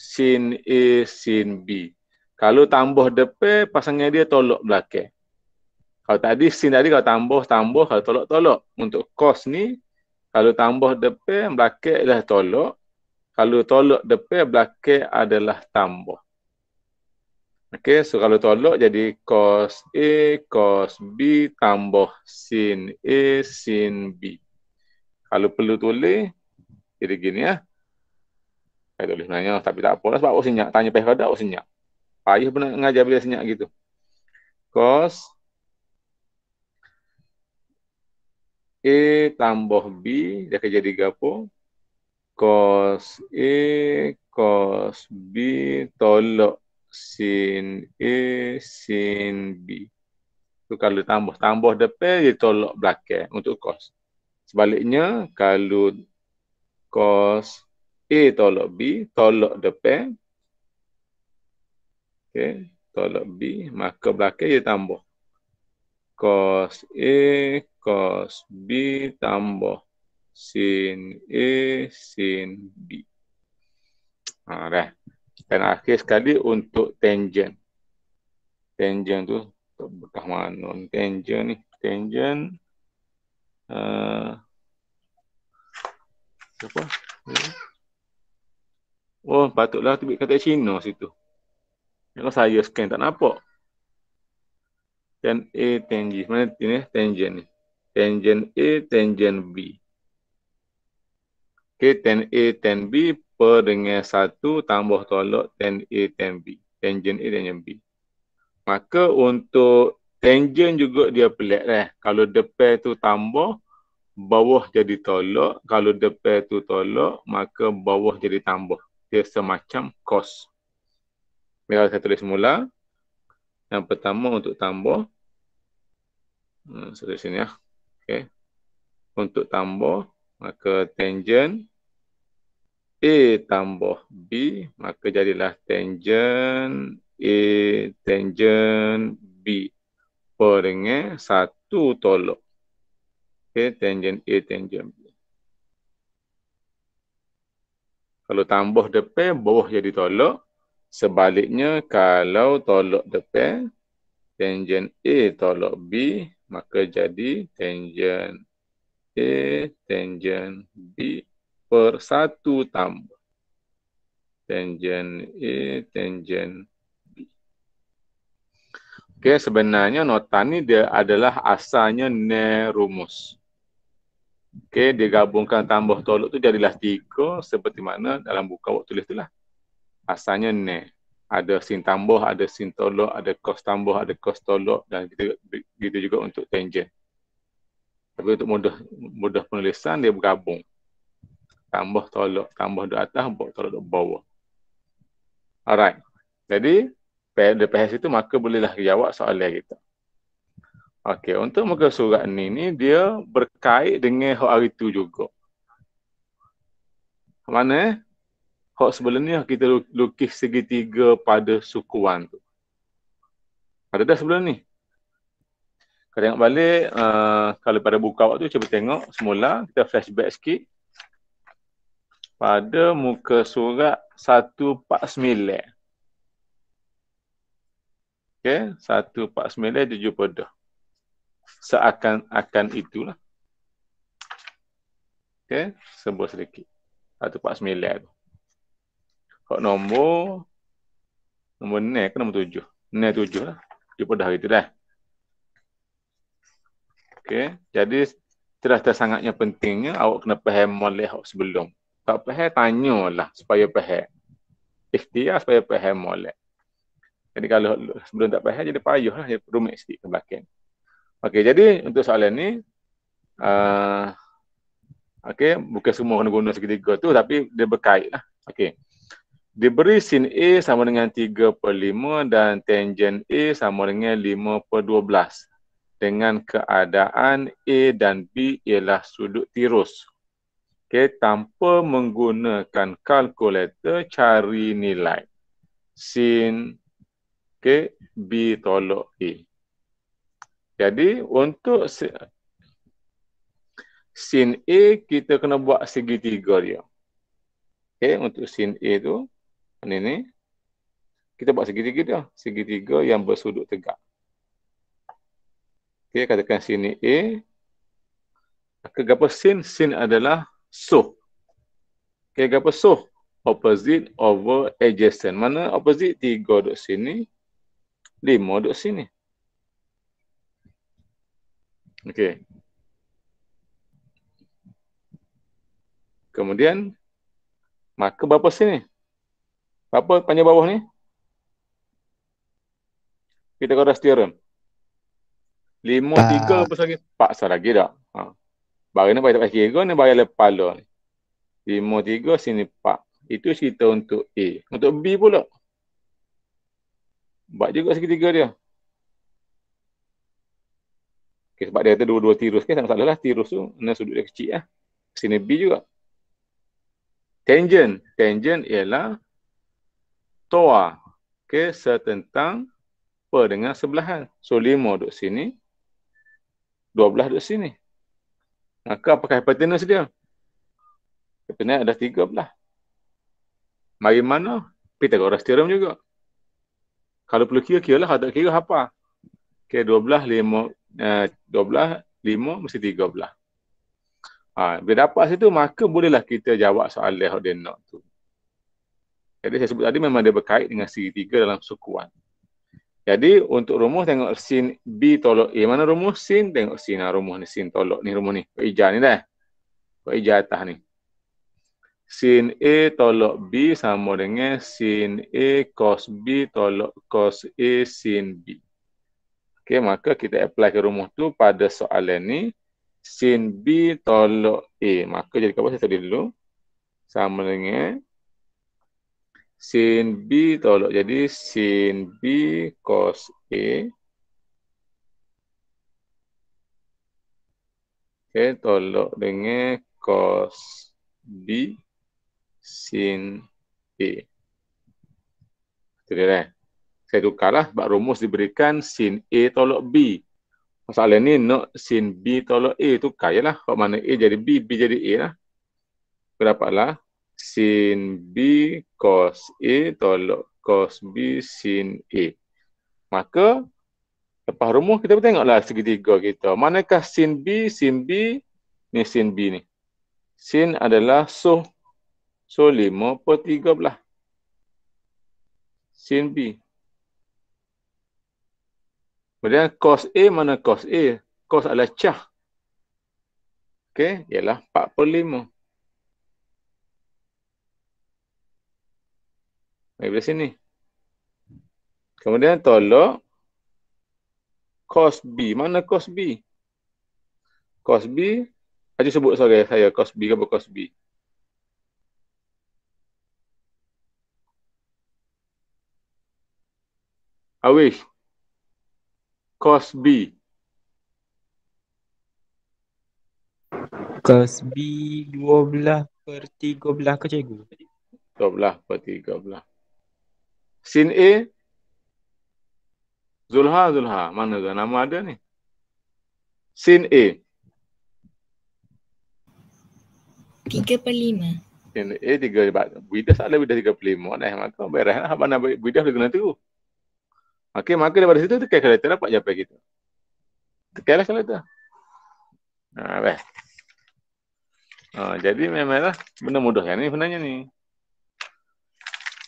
sin A sin B. Kalau tambah depan pasangnya dia tolak belakang. Kalau tadi sin tadi kalau tambah tambah kalau tolak tolak. Untuk cos ni kalau tambah depan belakang adalah tolak. Kalau tolak depan belakang adalah tambah. Okey, so kalau tolak jadi cos A cos B tambah sin A sin B. Kalau perlu tulis, jadi gini ya. Saya tulis sebenarnya, tapi tak apa sebab awak senyap. Tanya pihak ada, awak senyap. Payah pun ngajar bila senyap gitu. Cos A tambah B, dia akan jadi apa? Cos A cos B tolak sin A, sin B. Itu kalau tambah-tambah depan, dia tolak belakang untuk cos. Sebaliknya, kalau cos A tolak B, tolak depan. Okay. Tolak B, maka belakang dia tambah. Cos A, cos B, tambah sin A, sin B. Ha, dah dan akhir sekali untuk tangent. Tangent tu tak betah mana ni. Tangent ni. Tangent. Uh, apa? Oh, patutlah tu kata Cina situ. Kalau saya scan tak nampak. Tan A g Mana ini? Eh? Tangent ni. Tangent A tangent B. Okay, tan A tan B per dengan 1 tambah tolak tan A tan B. Tangent A dan tangent B. Maka untuk tangent juga dia pelik lah. Kalau depan tu tambah, bawah jadi tolak. Kalau depan tu tolak, maka bawah jadi tambah. Dia semacam cos. Biar saya tulis semula. Yang pertama untuk tambah. Hmm, saya tulis sini ya. Lah. Okay. Untuk tambah, maka tangent A tambah B, maka jadilah tangent A tangent B. Perengah satu tolok. Okay, tangent A tangent B. Kalau tambah depan, bawah jadi tolok. Sebaliknya, kalau tolok depan, tangent A tolok B, maka jadi tangent A tangent B per satu tambah tangent A tangent B. Okey, sebenarnya nota ni dia adalah asalnya ne rumus. Okey, dia gabungkan tambah tolak tu jadilah tiga seperti mana dalam buku waktu tulis tu lah. Asalnya ne. Ada sin tambah, ada sin tolak, ada kos tambah, ada kos tolak dan gitu, gitu juga untuk tangent. Tapi untuk mudah mudah penulisan dia bergabung tambah tolak tambah di atas buat tolak di bawah alright jadi pada PHS itu maka bolehlah jawab soalan kita okey untuk muka surat ni ni dia berkait dengan hak hari tu juga mana eh? Hak sebelumnya kita lukis segitiga pada sukuan tu. Ada dah sebelum ni. Kalau tengok balik, uh, kalau pada buka waktu cuba tengok semula, kita flashback sikit pada muka surat 149. Okey, 149 tujuh pada. Seakan-akan itulah. Okey, sebut sedikit. 149 tu. Hak nombor nombor ni kan nombor tujuh? Ni tujuh lah. Tujuh pada hari tu dah. Okey, jadi terasa sangatnya pentingnya awak kena paham oleh awak sebelum. Tak tanya lah supaya faham. Ikhtiar supaya faham molek. Jadi kalau sebelum tak faham jadi payahlah jadi rumit sikit ke belakang. Okey, jadi untuk soalan ni uh, okey, bukan semua kena guna seketika tu tapi dia berkait lah. Okey. Diberi sin A sama dengan 3 per 5 dan tangen A sama dengan 5 per 12 dengan keadaan A dan B ialah sudut tirus okay, tanpa menggunakan kalkulator cari nilai sin okay, b tolok a. Jadi untuk sin a kita kena buat segitiga dia. Okay, untuk sin a tu ini ni kita buat segitiga dia, segitiga yang bersudut tegak. Okay katakan sin A. Kegapa sin? Sin adalah so. Okay, kenapa so? Opposite over adjacent. Mana opposite? di duduk sini. di duduk sini. Okay. Kemudian, maka berapa sini? Berapa panjang bawah ni? Kita kata setiap 5, 3 apa lagi? 4 lagi tak? Ha. Barang ni bayar tak pasti kira ni bayar lepas lo ni. Lima tiga sini pak Itu cerita untuk A. Untuk B pula. Buat juga segitiga dia. Okay, sebab dia kata dua-dua tirus kan. Tak salah lah. Tirus tu nak sudut dia kecil lah. Sini B juga. Tangent. Tangent ialah toa ke okay, setentang per dengan sebelahan. So lima duduk sini. Dua belah duduk sini. Maka apakah hypotenuse dia? Hypotenuse ada tiga pula. Mari mana? Pythagoras theorem juga. Kalau perlu kira, kira lah. Kalau tak kira, apa? Okay, belah lima, eh, dua belah lima mesti 13. Ha, bila dapat situ, maka bolehlah kita jawab soalan yang dia nak tu. Jadi saya sebut tadi memang dia berkait dengan siri tiga dalam sukuan. Jadi untuk rumus tengok sin B tolok A. Mana rumus sin? Tengok sin lah rumus ni. Sin tolok ni rumus ni. Kau hijau ni dah. Kau hijau atas ni. Sin A tolok B sama dengan sin A cos B tolok cos A sin B. Okey, maka kita apply ke rumus tu pada soalan ni. Sin B tolok A. Maka jadi apa saya tadi dulu? Sama dengan sin B tolak. Jadi sin B cos A. Okay, tolak dengan cos B sin A. Betul eh? Saya tukarlah sebab rumus diberikan sin A tolak B. Masalah ni nak sin B tolak A tukar je lah. Kalau mana A jadi B, B jadi A lah. Berdapatlah sin B cos A tolak cos B sin A. Maka lepas rumus kita lah segitiga kita. Manakah sin B, sin B ni sin B ni. Sin adalah so so 5 per 3 belah. Sin B. Kemudian cos A mana cos A? Cos adalah cah. Okey, ialah 4 per 5. Daripada sini. Kemudian tolak cos B. Mana cos B? Cos B. Haji sebut sebagai saya cos B ke apa cos B. Awis. Cos B. Cos B 12 per 13 ke cikgu? 12 per 13. Sin A Zulha Zulha mana dah nama ada ni? Sin A 3.5 Sin A 3.5 Bidah salah bidah 3.5 Nah maka berah lah Abang nak bidah dia kena tu Okey maka daripada situ tekan kereta dapat jawapan kita Tekan lah kereta Haa nah, best Ha, ah, jadi memanglah benda mudah kan ni sebenarnya ni.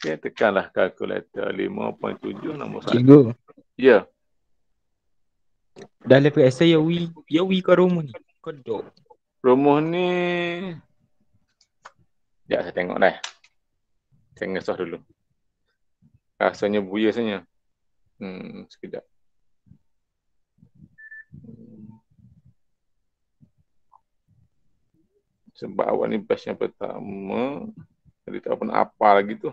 Okay, tekanlah kalkulator 5.7 nombor 1. Cikgu. Ya. Yeah. Dalam peksa Yawi, Yawi ke rumah ni? Kedok. Rumah ni... Ya, saya tengok dah. Saya ngesah dulu. Rasanya buya sebenarnya. Hmm, sekejap. Sebab awak ni best pertama. Jadi tak pernah apa lagi tu.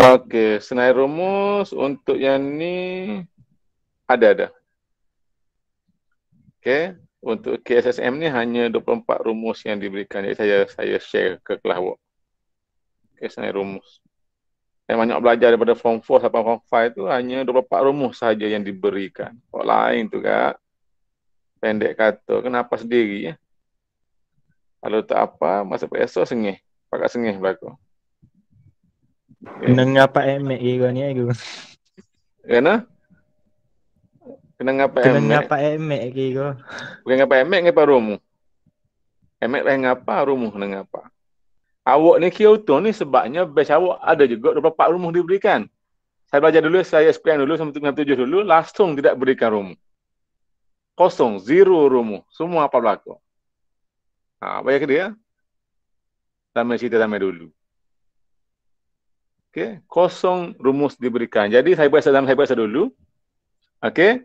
Okey, senai rumus untuk yang ni ada ada. Okey, untuk KSSM ni hanya 24 rumus yang diberikan. Jadi saya saya share ke kelas awak. Okey, senarai rumus. Saya banyak belajar daripada form 4 sampai form 5 tu hanya 24 rumus saja yang diberikan. Orang lain tu kak. Pendek kata, kenapa sendiri ya? Kalau tak apa, masa besok sengih. Pakai sengih belakang. Kenang apa emek ego ni ego. Kenapa? Kenang apa emek? Kenang apa emek ego? Kenang apa emek ngapa rumu? Emek lah ngapa rumu kenang apa? Awak ni Kyoto ni sebabnya best awak ada juga beberapa rumah diberikan. Saya belajar dulu, saya explain dulu sampai tengah tujuh dulu, langsung tidak berikan rumah. Kosong, zero rumah. Semua apa berlaku. Ha, bayar dia. Sama cerita sama dulu. Okey, kosong rumus diberikan. Jadi saya berasa dalam saya berasa dulu. Okey.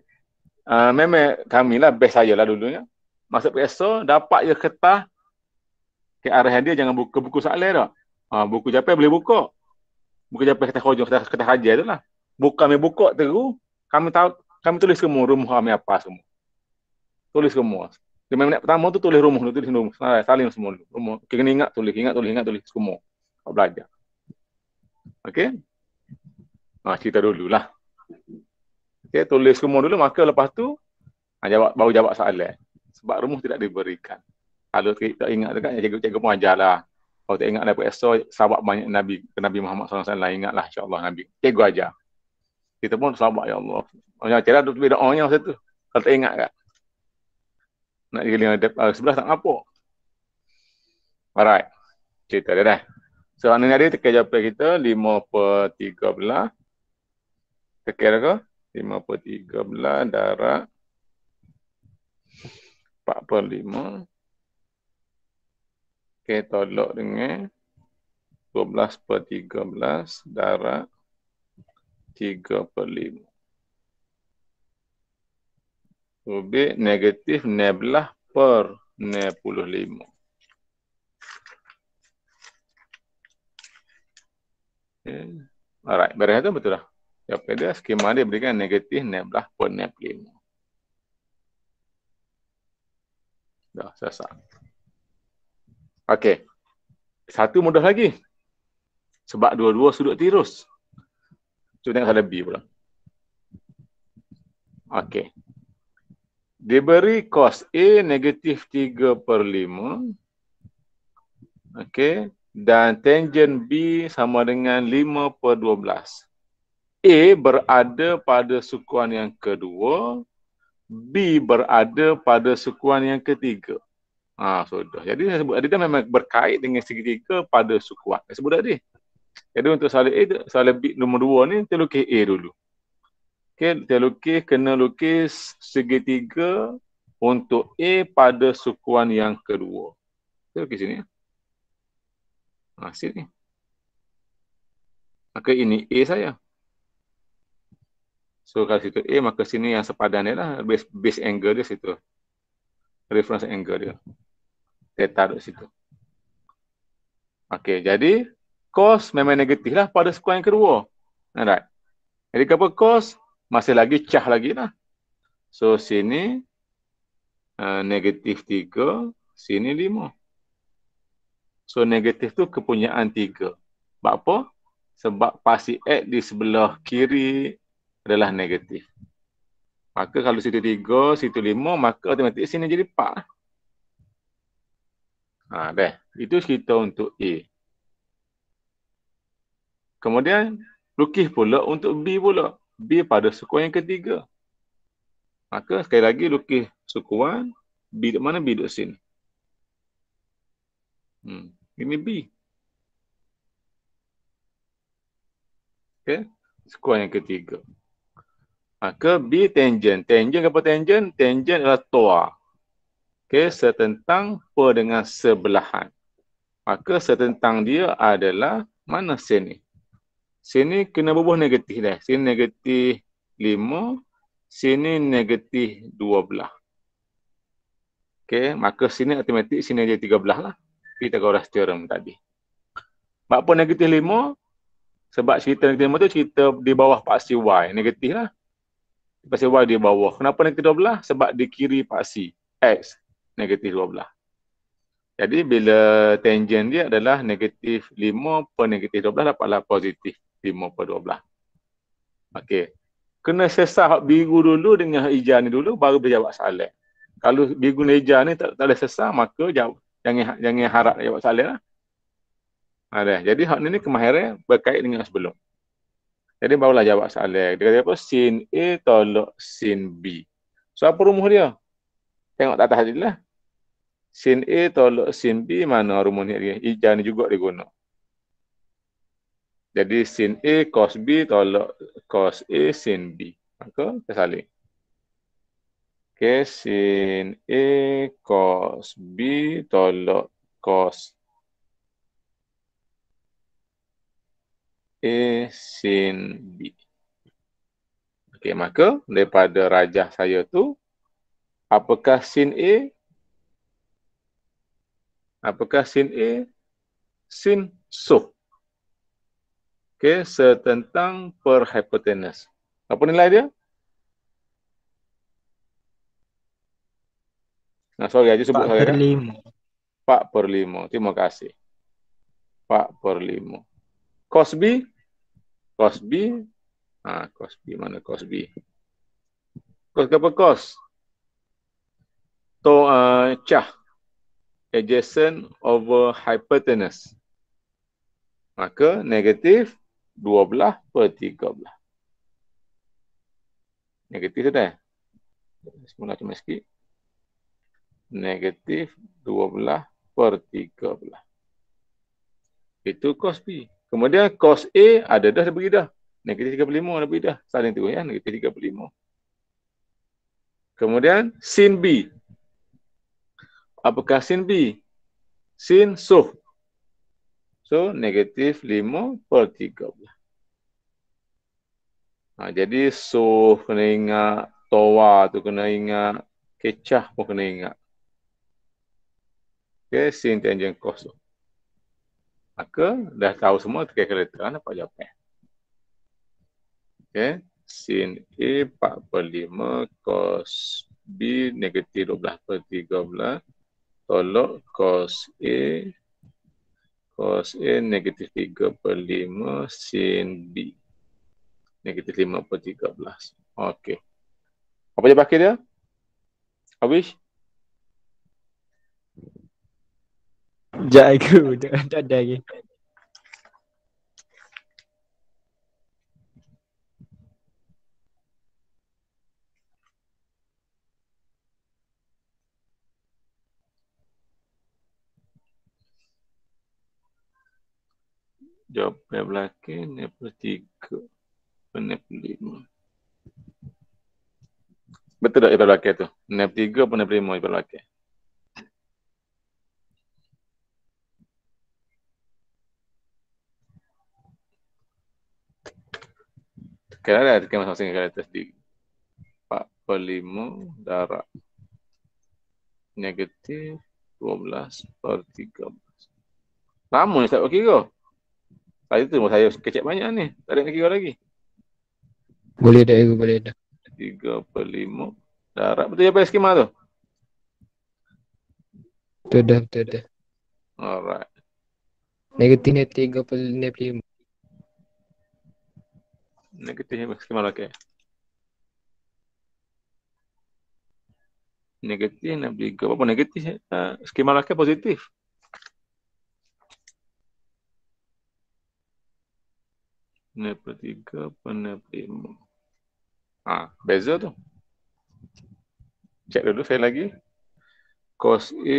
Uh, memang kami lah best saya lah dulunya. Masuk PSO dapat je kertas ke arah dia jangan buka buku soalan dah. Ha, buku japa boleh buka. Buku japa kertas hujung kertas kertas haji tu lah. Buka kami buka terus, kami tahu kami tulis semua rumus kami apa semua. Tulis semua. Di minit pertama tu tulis rumus tu tulis rumus. Salin semua dulu. Rumus. Okay, kena ingat tulis, ingat tulis, ingat tulis semua. Kau belajar. Okay, Nah, cerita dulu lah. Okay, tulis semua dulu maka lepas tu ha, jawab baru jawab soalan. Sebab rumus tidak diberikan. Kalau tak ingat dekat ya cikgu, cikgu pun ajarlah. Kalau tak ingat dah esok sahabat banyak Nabi ke Nabi Muhammad SAW lah Ingat lah, Insyaallah Nabi. Cikgu ajar. Kita pun sahabat ya Allah. Macam cerita ada tiba doanya masa tu. Kalau tak ingat kan. Nak jadi ah, sebelah tak apa. Alright. Cerita dia dah. So hari ni ada tekan jawapan kita 5 per 13. Tekan ke? 5 per 13 darab 4 per 5. Okay, tolak dengan 12 per 13 darab 3 per 5. Lebih negatif 12 per 95. Yeah. Alright, barang itu betul lah. Jawapan ya, dia, skema dia berikan negatif pun per 65. Dah, selesai. Okay. Satu mudah lagi. Sebab dua-dua sudut tirus. Cuma tengok B pula. Okay. Diberi cos A negatif 3 per 5. Okay dan tangent B sama dengan 5 per 12. A berada pada sukuan yang kedua, B berada pada sukuan yang ketiga. Ha, sudah. Jadi saya sebut tadi dia kan memang berkait dengan segitiga pada sukuan. Saya sebut tadi. Jadi untuk soalan A, soalan B nombor dua ni, kita lukis A dulu. Okay, kita lukis, kena lukis segitiga untuk A pada sukuan yang kedua. Kita lukis sini. Ya. Ha, ni, Maka ini A saya. So kalau situ A, maka sini yang sepadan dia lah. Base, base angle dia situ. Reference angle dia. theta taruh situ. Okay, jadi cos memang negatif lah pada skuad yang kedua. Alright. Jadi kenapa cos? Masih lagi cah lagi lah. So sini uh, negatif 3, sini 5. So negatif tu kepunyaan tiga. Sebab apa? Sebab pasi X di sebelah kiri adalah negatif. Maka kalau situ tiga, situ lima, maka automatik sini jadi empat. Lah. Ha, dah. Itu cerita untuk A. Kemudian lukis pula untuk B pula. B pada sukuan yang ketiga. Maka sekali lagi lukis sukuan B di mana B duduk sini. Hmm. Ini B. Okay. Skor yang ketiga. Maka ah, B tangent. Tangent apa tangent? Tangent adalah toa. Okay. Setentang P dengan sebelahan. Maka ah, setentang dia adalah mana sini? Sini kena bubuh negatif dah. Sini negatif lima, Sini negatif dua belah, Okay. Maka sini automatik sini dia belah lah. Pythagoras theorem tadi. pun negatif lima sebab cerita negatif lima tu cerita di bawah paksi y negatif lah. Paksi y di bawah. Kenapa negatif dua belah Sebab di kiri paksi x negatif dua belah. Jadi bila tangent dia adalah negatif lima per negatif dua belah dapatlah positif lima per dua belah. Okey. Kena sesah hak biru dulu dengan hijau ni dulu baru boleh jawab soalan. Kalau biru dan hijau ni tak, tak ada sesah maka jawab jangan jangan harap jawab buat salah lah. Ada. Ha, Jadi hak ni ni kemahiran berkait dengan sebelum. Jadi barulah jawab soalan. Dia kata apa? Sin A tolak sin B. So apa rumah dia? Tengok atas tadi lah. Sin A tolak sin B mana rumah dia? Ijah ni juga dia guna. Jadi sin A cos B tolak cos A sin B. Maka kita saling que sin e cos b tolo cos e sin b okey maka daripada rajah saya tu apakah sin a e? apakah sin a e? sin so okey setentang per hypotenuse apa nilai dia Nah, sorry aja sebut saya. Ya. Pak Perlimo. Pak Perlimo, terima kasih. Pak Perlimo. Cosby? Cosby? Ah, Cosby mana Cosby? Kos apa Kos? To uh, eh, Cah. Adjacent over hypotenuse. Maka negatif dua belah per tiga belah, Negatif tu dah. Semula cuma sikit negatif 12 per 13. Itu cos B. Kemudian cos A ada dah dah beri dah. Negatif 35 dah beri dah. Salin tu ya. Negatif 35. Kemudian sin B. Apakah sin B? Sin so. So negatif 5 per 13. Ha, jadi so kena ingat. Toa tu kena ingat. Kecah pun kena ingat. Okay, sin tangen cos tu. Maka dah tahu semua tukar kereta kan apa jawapan. Okay, sin A 45 cos B negatif 12 per 13 tolok cos A cos A negatif 3 per 5 sin B negatif 5 per 13. Okay. Apa jawapan dia? Habis? Sekejap aku Tak ada lagi Jawab pihak belakang Yang pertiga Pernah Betul tak yang belakang tu? Nap 3 pun nap 5 yang belakang? kaya ada lah kaya masa singa kaya test di Pak lima darah negatif dua belas per tiga belas. Lama ni saya tak kira. Tadi tu saya kecek banyak ni. Tadi ada nak kira lagi. Boleh dah, boleh dah. Tiga per lima darab. Betul apa skema tu? Betul dah, betul Alright. Negatif ni tiga per lima. Ne kötü hem eksik malak ay. Negatif ne beri gawa pun negatif. Skema eh? ah, laki positif. Ne beri gawa ne Ah, beza tu. Cek dulu saya lagi. Cos A,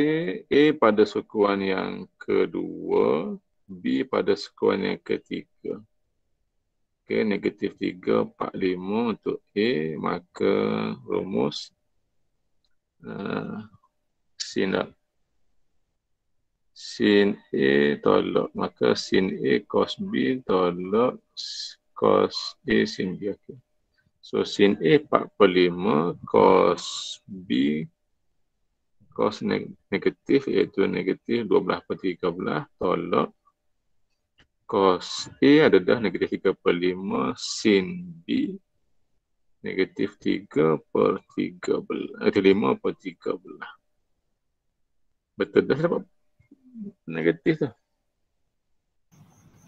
A pada sekuan yang kedua, B pada sekuan yang ketiga. Okay, negatif 3, 4, 5 untuk A. Maka rumus uh, sin A. Sin A tolak. Maka sin A cos B tolak cos A sin B. Okay. So sin A 45 cos B cos negatif iaitu negatif 12 per 13 tolak cos A adalah negatif 3 per 5 sin B negatif 3 per 3 belah. 5 per 3 belah. Betul dah dapat negatif tu.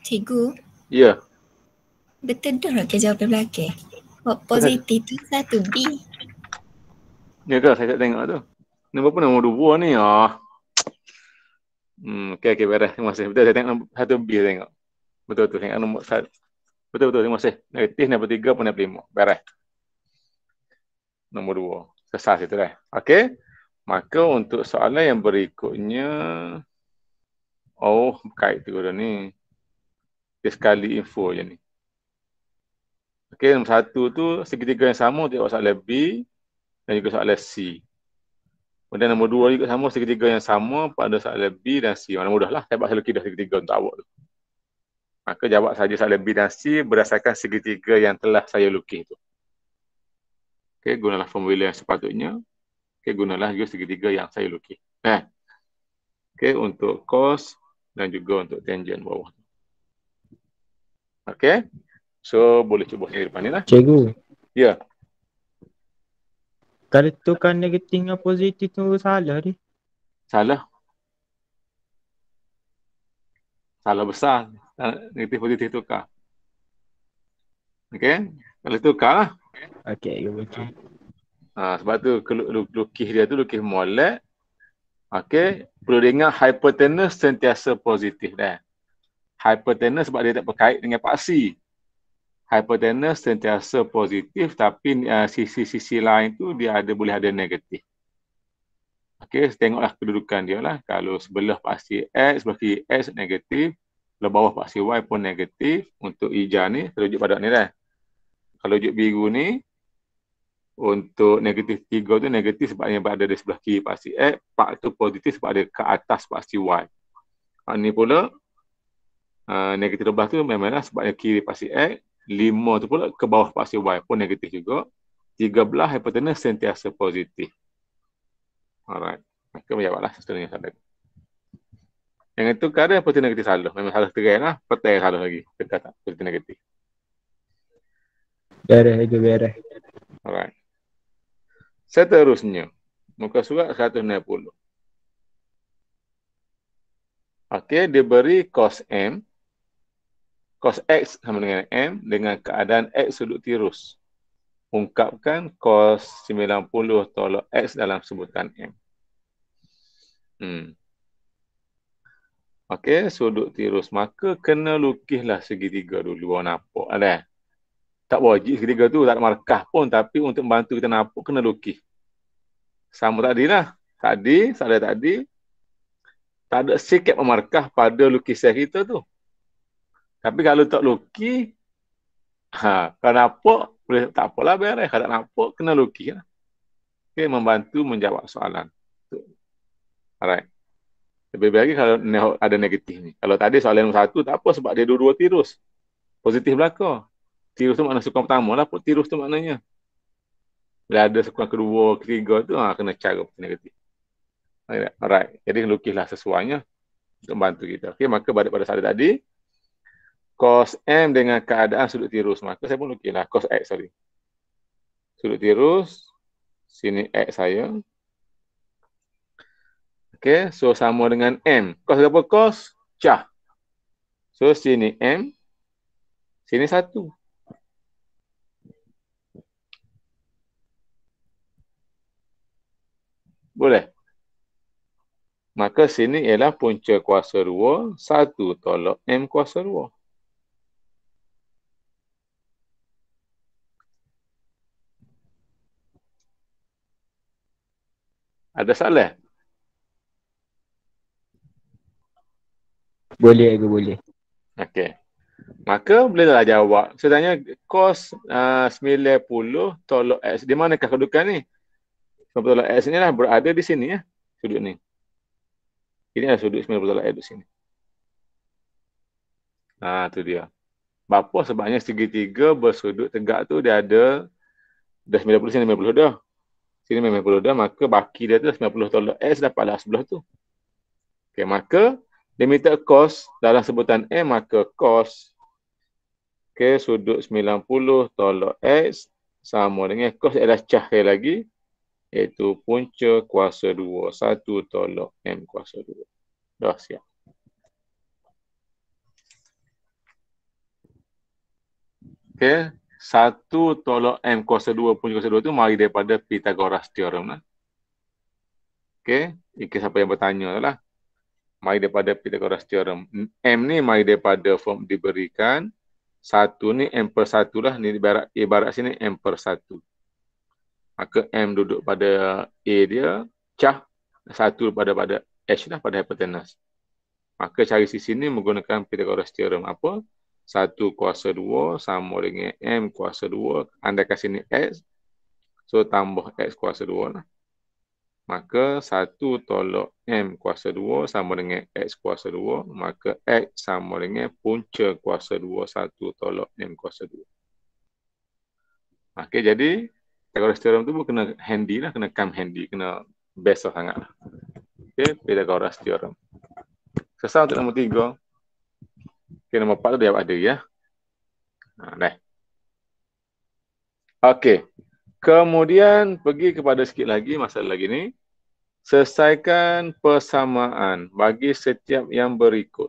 Cikgu? Ya. Yeah. Betul dah nak lah jawab belakang. Buat positif tu satu B. Ya ke? Saya tak tengok tu. Nombor apa nombor dua ni? Ah. Hmm, okay, okay, beres. Terima Betul, saya tengok satu B tengok. Betul betul yang nombor satu. Betul betul terima kasih. Negatif nombor tiga pun nombor lima. Beres. Nombor dua. Selesai itu dah. Okey. Maka untuk soalan yang berikutnya. Oh, kait tu dah ni. Dia sekali info je ni. Okey, nombor satu tu segitiga yang sama dia buat soalan B dan juga soalan C. Kemudian nombor dua juga sama segitiga yang sama pada soalan B dan C. Mana mudahlah, saya buat selalu kidah segitiga untuk awak tu maka jawab saja soalan B dan C berdasarkan segitiga yang telah saya lukis itu. Okey, gunalah formula yang sepatutnya. Okey, gunalah juga segitiga yang saya lukis. Eh. Okey, untuk cos dan juga untuk tangent bawah. Okey. So, boleh cuba ni depan ni lah. Cikgu. Ya. Yeah. Kalau kan negatif dengan positif tu salah dia. Salah. Salah besar. Ah, negatif positif tukar. Okey. Kalau tukar lah. Okey. Okay, okay. Ha, sebab tu lukis dia tu lukis molek. Okey. Perlu dengar hypertenus sentiasa positif dah. Hypertenus sebab dia tak berkait dengan paksi. Hypertenus sentiasa positif tapi ah, sisi-sisi uh, lain tu dia ada boleh ada negatif. Okey, tengoklah kedudukan dia lah. Kalau sebelah pasti X, sebelah kiri X negatif. Kalau bawah paksi Y pun negatif, untuk hijau ni terujuk pada ni lah. Kalau ujuk biru ni, untuk negatif 3 tu negatif sebab yang berada di sebelah kiri paksi X, Pak tu positif sebab ada ke atas paksi Y. Ini ha, pula, uh, negatif 12 tu memanglah sebab yang kiri paksi X, 5 tu pula ke bawah paksi Y pun negatif juga. 13 hypotenuse sentiasa positif. Alright. Maka menjawablah sesuatu yang saya yang itu kadang positif negatif salah. Memang salah terang lah. yang salah lagi. Dekat tak positif negatif. Beres itu beres. Alright. Seterusnya. Muka surat 160. Okey, dia beri cos M. Cos X sama dengan M dengan keadaan X sudut tirus. Ungkapkan cos 90 tolak X dalam sebutan M. Hmm. Okey, sudut tirus. Maka kena lukislah segitiga dulu orang nampak. Ada. Lah, kan? Tak wajib segitiga tu, tak ada markah pun. Tapi untuk membantu kita nampak, kena lukis. Sama tadi lah. Tadi, sama tadi. Tak ada sikit memarkah pada lukisan kita tu. Tapi kalau tak lukis, ha, kalau nampak, boleh, tak apalah beres. Lah. Kalau tak nampak, kena lukis lah. Okey, membantu menjawab soalan. Alright. Lebih baik kalau ada negatif ni. Kalau tak ada soalan nombor satu, tak apa sebab dia dua-dua tirus. Positif belaka. Tirus tu makna sukan pertama lah. Tirus tu maknanya. Bila ada sukan kedua, ketiga tu, ha, kena cara negatif. Alright. Jadi lukislah sesuanya untuk membantu kita. Okay, maka pada pada saat tadi, cos M dengan keadaan sudut tirus. Maka saya pun lukislah. Cos X, sorry. Sudut tirus. Sini X saya. Okay, so sama dengan M. Kos berapa kos? Cah. So sini M. Sini satu. Boleh? Maka sini ialah punca kuasa 2, satu tolak M kuasa 2. Ada salah? Boleh aku boleh. Okey. Maka bolehlah jawab. Saya tanya kos uh, 90 tolak X. Di manakah kedudukan ni? Sebab tolak X ni lah berada di sini ya. Sudut ni. Ini adalah sudut 90 tolak X di sini. Nah, tu dia. Bapa sebabnya segitiga bersudut tegak tu dia ada dah 90 sini 90 dah. Sini 90 dah maka baki dia tu 90 tolak X dapatlah sebelah tu. Okey, maka limited cost dalam sebutan M maka cos ke okay, sudut 90 tolak X sama dengan cos adalah cahaya lagi iaitu punca kuasa 2 1 tolak M kuasa 2 dah siap ok 1 tolak M kuasa 2 punca kuasa 2 tu mari daripada Pythagoras theorem lah Okay, ikut siapa yang bertanya lah mari daripada Pythagoras theorem. M ni mari daripada form diberikan. Satu ni M per satu lah. Ni ibarat, ibarat sini M per satu. Maka M duduk pada A dia. Cah. Satu pada pada H lah pada hypotenuse. Maka cari sisi ni menggunakan Pythagoras theorem. Apa? Satu kuasa dua sama dengan M kuasa dua. Anda kasih ni X. So tambah X kuasa dua lah maka 1 tolak M kuasa 2 sama dengan X kuasa 2, maka X sama dengan punca kuasa 2, 1 tolak M kuasa 2. Okay jadi Pythagoras Theorem tu pun kena handy lah, kena come handy, kena best lah sangat lah. Okey, Pythagoras Theorem. Selesai untuk nombor 3. Okey, nombor 4 tu dia ada ya. Nah, ha, dah. Okey, kemudian pergi kepada sikit lagi masalah lagi ni selesaikan persamaan bagi setiap yang berikut.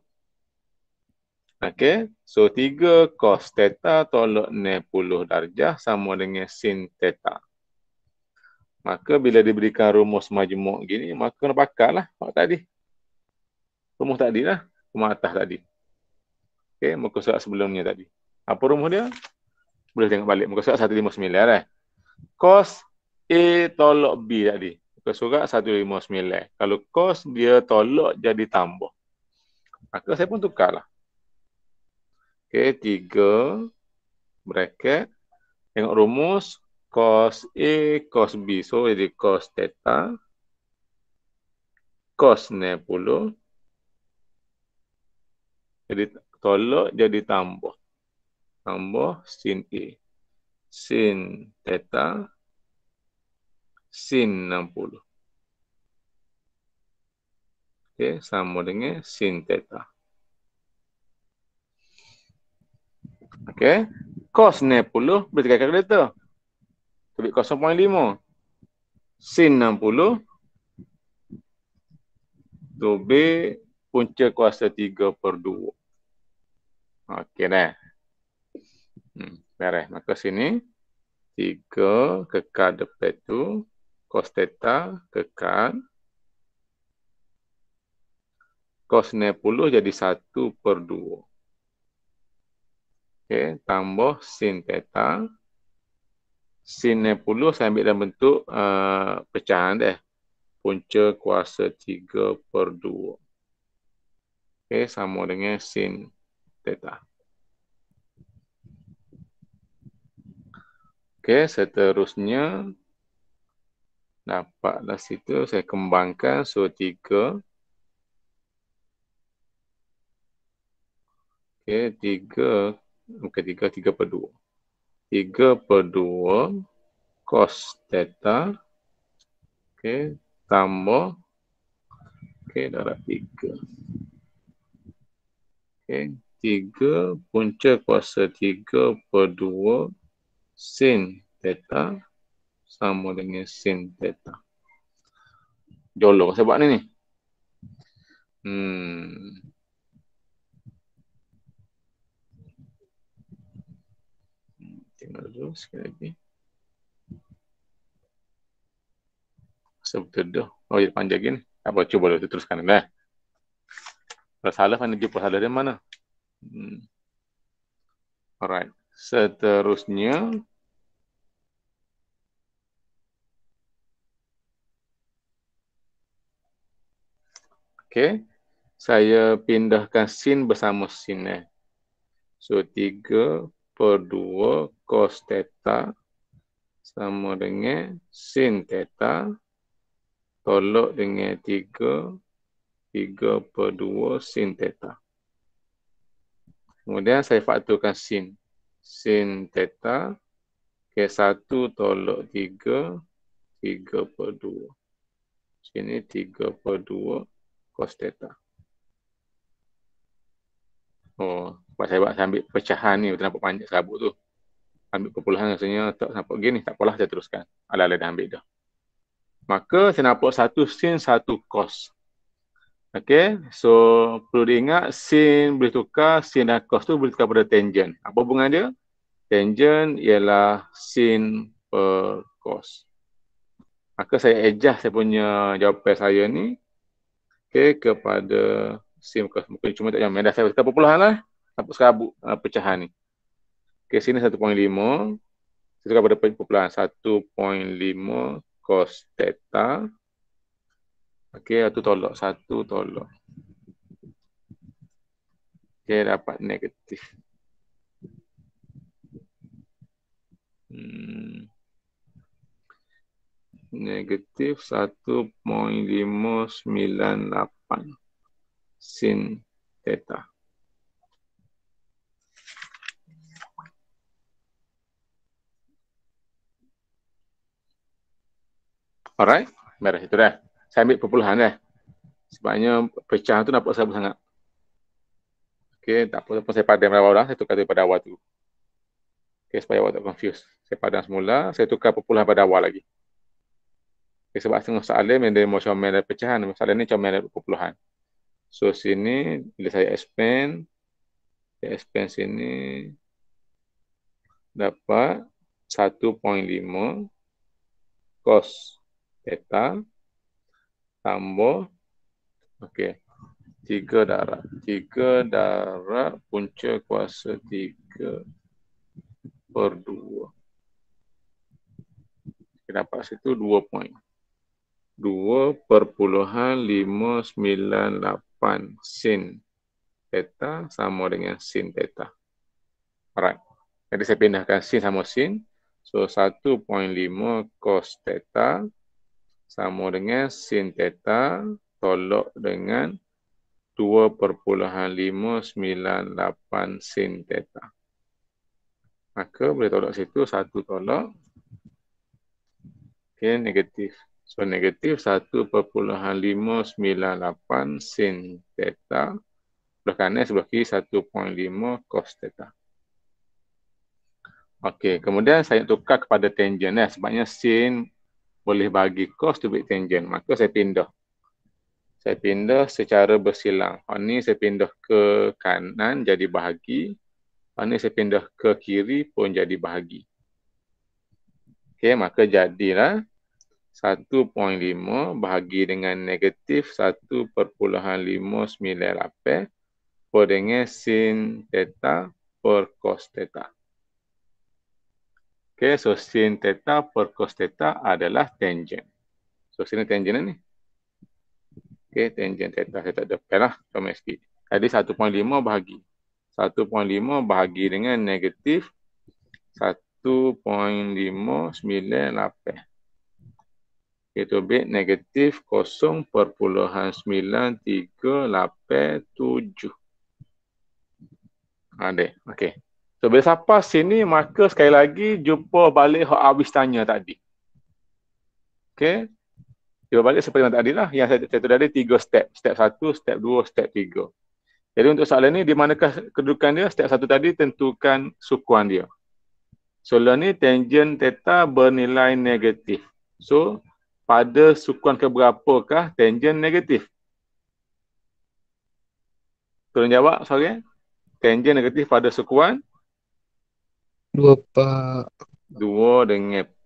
Okey, so 3 cos theta tolak 90 darjah sama dengan sin theta. Maka bila diberikan rumus majmuk gini, maka kena pakar lah mak tadi. Rumus tadi lah, rumah atas tadi. Okey, muka surat sebelumnya tadi. Apa rumus dia? Boleh tengok balik, muka surat 159 lah. Eh. Cos A tolak B tadi muka surat 159. Kalau kos dia tolak jadi tambah. Maka saya pun tukar lah. Okey, tiga bracket. Tengok rumus kos A kos B. So jadi cos theta cos 90 jadi tolak jadi tambah. Tambah sin A. Sin theta sin 60. Okey, sama dengan sin theta. Okey, cos 60 boleh tekan kalkulator. Tapi 0.5. Sin 60 b punca kuasa 3 per 2. Okey dah. Hmm, beres. Maka sini 3 kekal depan tu cos theta tekan cos 90 jadi 1 per 2. Okey, tambah sin theta. Sin 90 saya ambil dalam bentuk uh, pecahan dia. Punca kuasa 3 per 2. Okey, sama dengan sin theta. Okey, seterusnya Dapatlah situ saya kembangkan. So, tiga. Okey, tiga. Bukan tiga, tiga per dua. Tiga per dua cos theta. Okey, tambah. Okey, darab tiga. Okey, tiga punca kuasa tiga per dua sin theta sama dengan sin theta. Jolok sebab ni ni. Hmm. Tengok dulu sekali lagi. Sebut dulu. Oh, dia panjang gini. Apa cuba lah dulu teruskan dah. Kalau salah, mana jumpa salah dia mana? Hmm. Alright. Seterusnya, Okay. Saya pindahkan sin bersama sin. Eh. So, 3 per 2 cos theta sama dengan sin theta tolak dengan 3 3 per 2 sin theta. Kemudian saya fakturkan sin. Sin theta ke 1 tolak 3 3 per 2. Sini 3 per 2 cos theta. Oh, buat saya buat saya ambil pecahan ni betul nampak panjang sabuk tu. Ambil perpuluhan rasanya tak nampak gini, tak apalah saya teruskan. Alah-alah dah ambil dah. Maka saya nampak satu sin satu cos. Okay, so perlu diingat sin boleh tukar, sin dan cos tu boleh tukar pada tangent. Apa hubungan dia? Tangent ialah sin per cos. Maka saya adjust saya punya jawapan saya ni okay, kepada SIM ke mungkin cuma tak jamin. Dah saya kata perpuluhan lah. Sampai sekarang uh, pecahan ni. Okay, sini 1.5. Saya tukar pada perpuluhan. 1.5 kos theta. Okay, satu tolak. Satu tolak. Okay, dapat negatif. Hmm negatif 1.598 sin theta. Alright, merah itu dah. Saya ambil perpuluhan dah. Sebabnya pecah tu nampak sangat sangat. Okay, tak apa pun saya padam dah awal dah. Saya tukar tu pada awal tu. Okey, supaya awak tak confuse. Saya padam semula, saya tukar perpuluhan pada awal lagi sebab setengah soalan yang dia mahu comel dari pecahan. Soalan ni comel dari perpuluhan. So sini bila saya expand. Saya expand sini. Dapat 1.5 cos theta tambah okey 3 darab. 3 darab punca kuasa 3 per 2. Kita dapat situ 2 point. 2.598 sin theta sama dengan sin theta. Alright. Jadi saya pindahkan sin sama sin. So 1.5 cos theta sama dengan sin theta tolok dengan 2.598 sin theta. Maka boleh tolak situ, satu tolak. Okay, negatif 2.598. So negatif 1.598 sin theta. Sebelah kanan, sebelah kiri 1.5 cos theta. Okey, kemudian saya tukar kepada tangent. Eh. Sebabnya sin boleh bagi cos tu be tangent. Maka saya pindah. Saya pindah secara bersilang. Hari oh, ini saya pindah ke kanan jadi bahagi. Hari oh, ini saya pindah ke kiri pun jadi bahagi. Okey, maka jadilah. 1.5 bahagi dengan negatif 1.598 per dengan sin theta per cos theta. Okay, so sin theta per cos theta adalah tangent. So sini tangent ni. Okay, tangent theta saya tak ada pen lah. Comel sikit. Jadi 1.5 bahagi. 1.5 bahagi dengan negatif 1.598 iaitu b negatif 0.9387. Ade, ah, Okey. So, bila siapa sini, maka sekali lagi jumpa balik hak habis tanya tadi. Okey. Jumpa balik seperti yang tadi lah. Yang saya, saya tadi tiga step. Step satu, step dua, step tiga. Jadi untuk soalan ni, di manakah kedudukan dia? Step satu tadi tentukan sukuan dia. So, ni tangent theta bernilai negatif. So, pada sukuan keberapakah tangent negatif? Tolong jawab sorry. Eh. Tangent negatif pada sukuan? dua 2 dua dengan 4.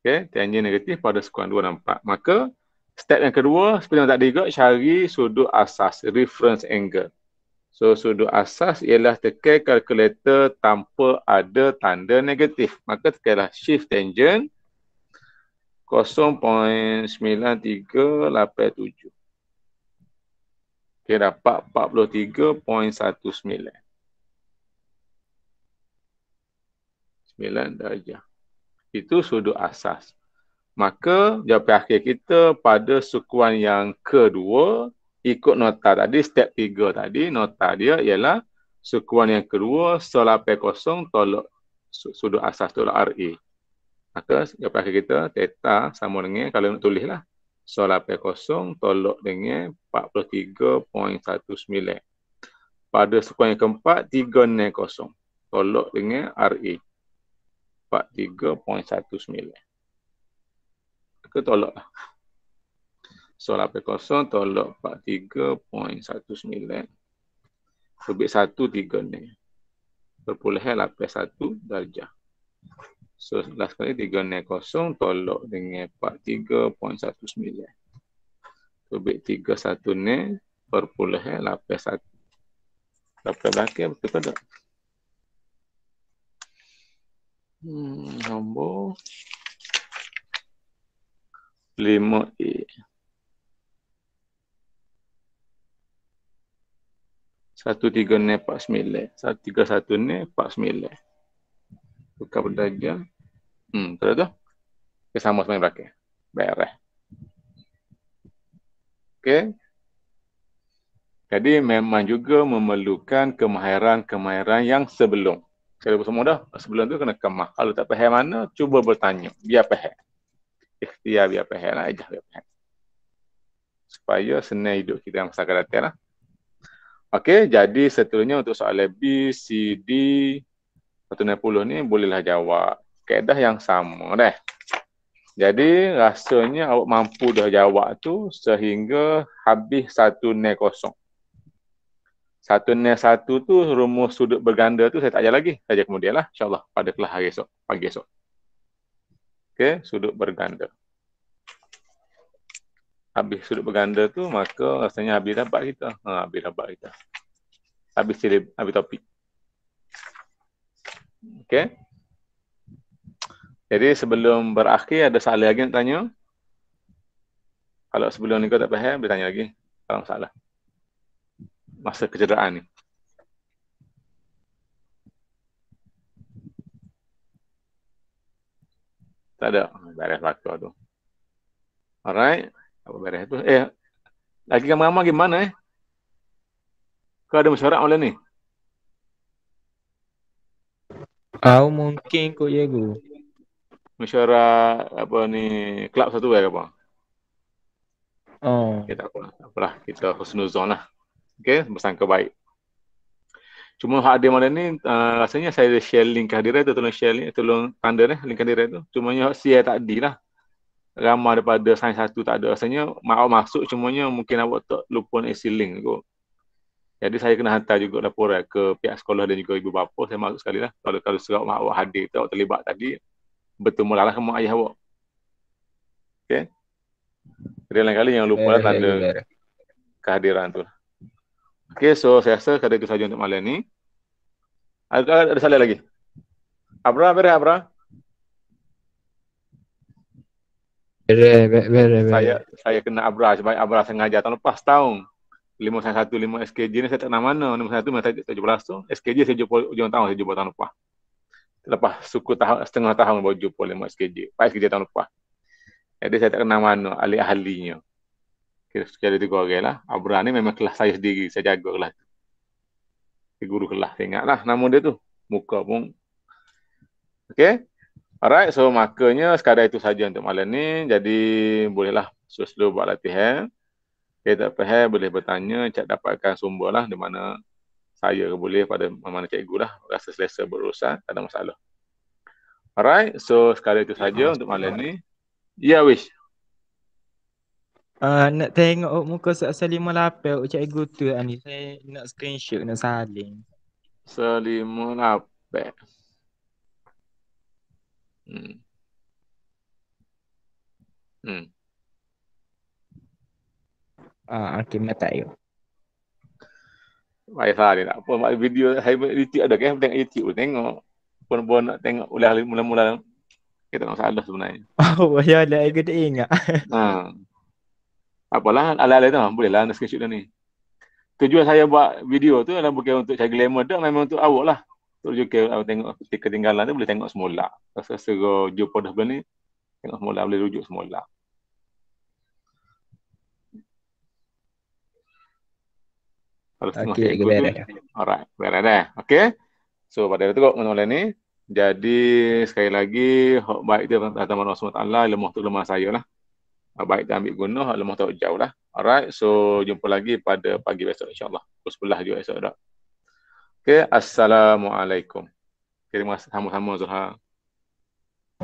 okay? tangent negatif pada sukuan dua dan 4. Maka step yang kedua seperti yang tadi juga cari sudut asas reference angle. So sudut asas ialah tekan kalkulator tanpa ada tanda negatif. Maka tekanlah shift tangent 0.9387. Okey, dapat 43.19. 9 darjah. Itu sudut asas. Maka jawapan akhir kita pada sukuan yang kedua ikut nota tadi, step 3 tadi, nota dia ialah sukuan yang kedua, solar kosong 0 tolak sudut asas tolak RE. Maka jawapan akhir kita, teta sama dengan, kalau nak tulis lah, soal apa kosong, tolok dengan 43.19. Pada sekuan yang keempat, kosong Tolok dengan RE. 43.19. Maka tolok lah. Soal apa kosong, tolok 43.19. Lebih 1, 3 ni. Perpulihan lapis darjah. So last kali kosong, tolak dengan 43.19. So bit 3.1 ni perpuluh eh, lapis 1. Lapis belakang betul ke tak? Hmm, nombor 5A. Satu tiga ni empat sembilan. Satu tiga satu ni empat sembilan. Tukar pedagang. Lah. Hmm, betul lah tu. Okay, sama sebenarnya berakhir. Beres. Okay. Jadi memang juga memerlukan kemahiran-kemahiran yang sebelum. Kalau semua dah, sebelum tu kena kemah. Kalau tak faham mana, cuba bertanya. Biar faham. Ikhtiar biar faham. Nak lah. ajar biar faham. Supaya senang hidup kita yang masa akan datang lah. Okey, jadi seterusnya untuk soalan B, C, D, 160 ni bolehlah jawab kaedah yang sama dah. Jadi rasanya awak mampu dah jawab tu sehingga habis satu ne kosong. Satu ne satu tu rumus sudut berganda tu saya tak ajar lagi. Saya ajar kemudian lah. InsyaAllah pada kelas hari esok. Pagi esok. Okay. Sudut berganda. Habis sudut berganda tu maka rasanya habis dapat kita. Ha, habis dapat kita. Habis, silip, habis topik. Okay, Jadi sebelum berakhir ada soalan lagi nak tanya? Kalau sebelum ni kau tak faham, boleh tanya lagi. Kalau salah. Masa kecederaan ni. Tak ada. Beres laku tu. Alright. Apa beres tu? Eh, lagi ramai-ramai gimana eh? Kau ada mesyuarat malam ni? Kau mungkin kot ya aku. Mesyuarat apa ni, Kelab satu lah, ke apa? Oh. Kita okay, tak apalah. Kita husnuzon lah. Okay, bersangka baik. Cuma hak dia malam ni, uh, rasanya saya ada share link kehadiran tu, tolong share link, tolong tanda ni, link kehadiran tu. Cuma hak share tak di lah. Ramah daripada sign satu tak ada. Rasanya, mau masuk, cumanya mungkin awak tak lupa nak isi link kot. Jadi saya kena hantar juga laporan ke pihak sekolah dan juga ibu bapa. Saya masuk sekali lah. Kalau, kalau surat mak awak hadir tu, awak terlibat tadi, bertemu lah sama ayah awak. Okay? Jadi lain kali yang lupa lah eh, eh, tanda eh. kehadiran tu. Lah. Okey, so saya rasa kata itu sahaja untuk malam ni. Ada, ada salah lagi? Abra, beri Abra. Beri, beri, beri. Saya, saya kena Abra sebab Abra sengaja tahun lepas tahun. 51 5 SKJ ni saya tak nak mana satu masa 17 tu SKJ saya jumpa ujung tahun saya jumpa tahun lepas lepas suku tahun setengah tahun baru jumpa lima SKJ 5 SKJ tahun lepas jadi saya tak kenal mana ahli ahlinya kira sekali ada tiga orang lah Abra ni memang kelas saya sendiri saya jaga kelas tu guru kelas saya ingat lah nama dia tu muka pun Okay. alright so makanya sekadar itu saja untuk malam ni jadi bolehlah slow-slow buat latihan eh? Okay, tak faham boleh bertanya, cak dapatkan sumber lah di mana saya boleh pada mana cikgu lah rasa selesa berurusan, tak ada masalah. Alright, so sekali itu saja oh, untuk malam ni. Ya, yeah, wish. Uh, nak tengok oh, muka Ustaz Salimah Lapel Ucap Ego tu lah ni Saya nak screenshot nak salin Salimah Lapel Hmm Hmm Ah, uh, okay, mata ayo. Baik sehari nak pun buat video saya buat YouTube ada ke? Tengok YouTube tengok. Pun pun nak tengok ulah mula-mula kita nak salah sebenarnya. <laughs> Oh, ya ada aku ingat. <laughs> Ha. Apalah ala-ala tu lah. boleh lah nak dah ni. Tujuan saya buat video tu adalah bukan untuk saya glamour dah memang untuk awak lah. Tu juga awak tengok ketika tinggalan tu boleh tengok semula. Rasa-rasa jumpa dah benar ni tengok semula boleh rujuk semula. Kalau setengah okay, cikgu tu, alright, beres dah. Eh. Okay, so pada itu kok mula ni. Jadi sekali lagi, hak baik dia tentang Tuhan Allah SWT, lemah tu lemah saya lah. Hak baik dia ambil guna, hak lemah tu jauh lah. Alright, so jumpa lagi pada pagi besok insyaAllah. Pukul 11 juga esok dah. Okay, Assalamualaikum. Terima kasih sama-sama Zulha.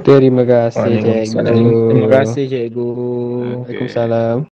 Terima kasih, Cikgu. Terima kasih, Cikgu. Okay. Waalaikumsalam.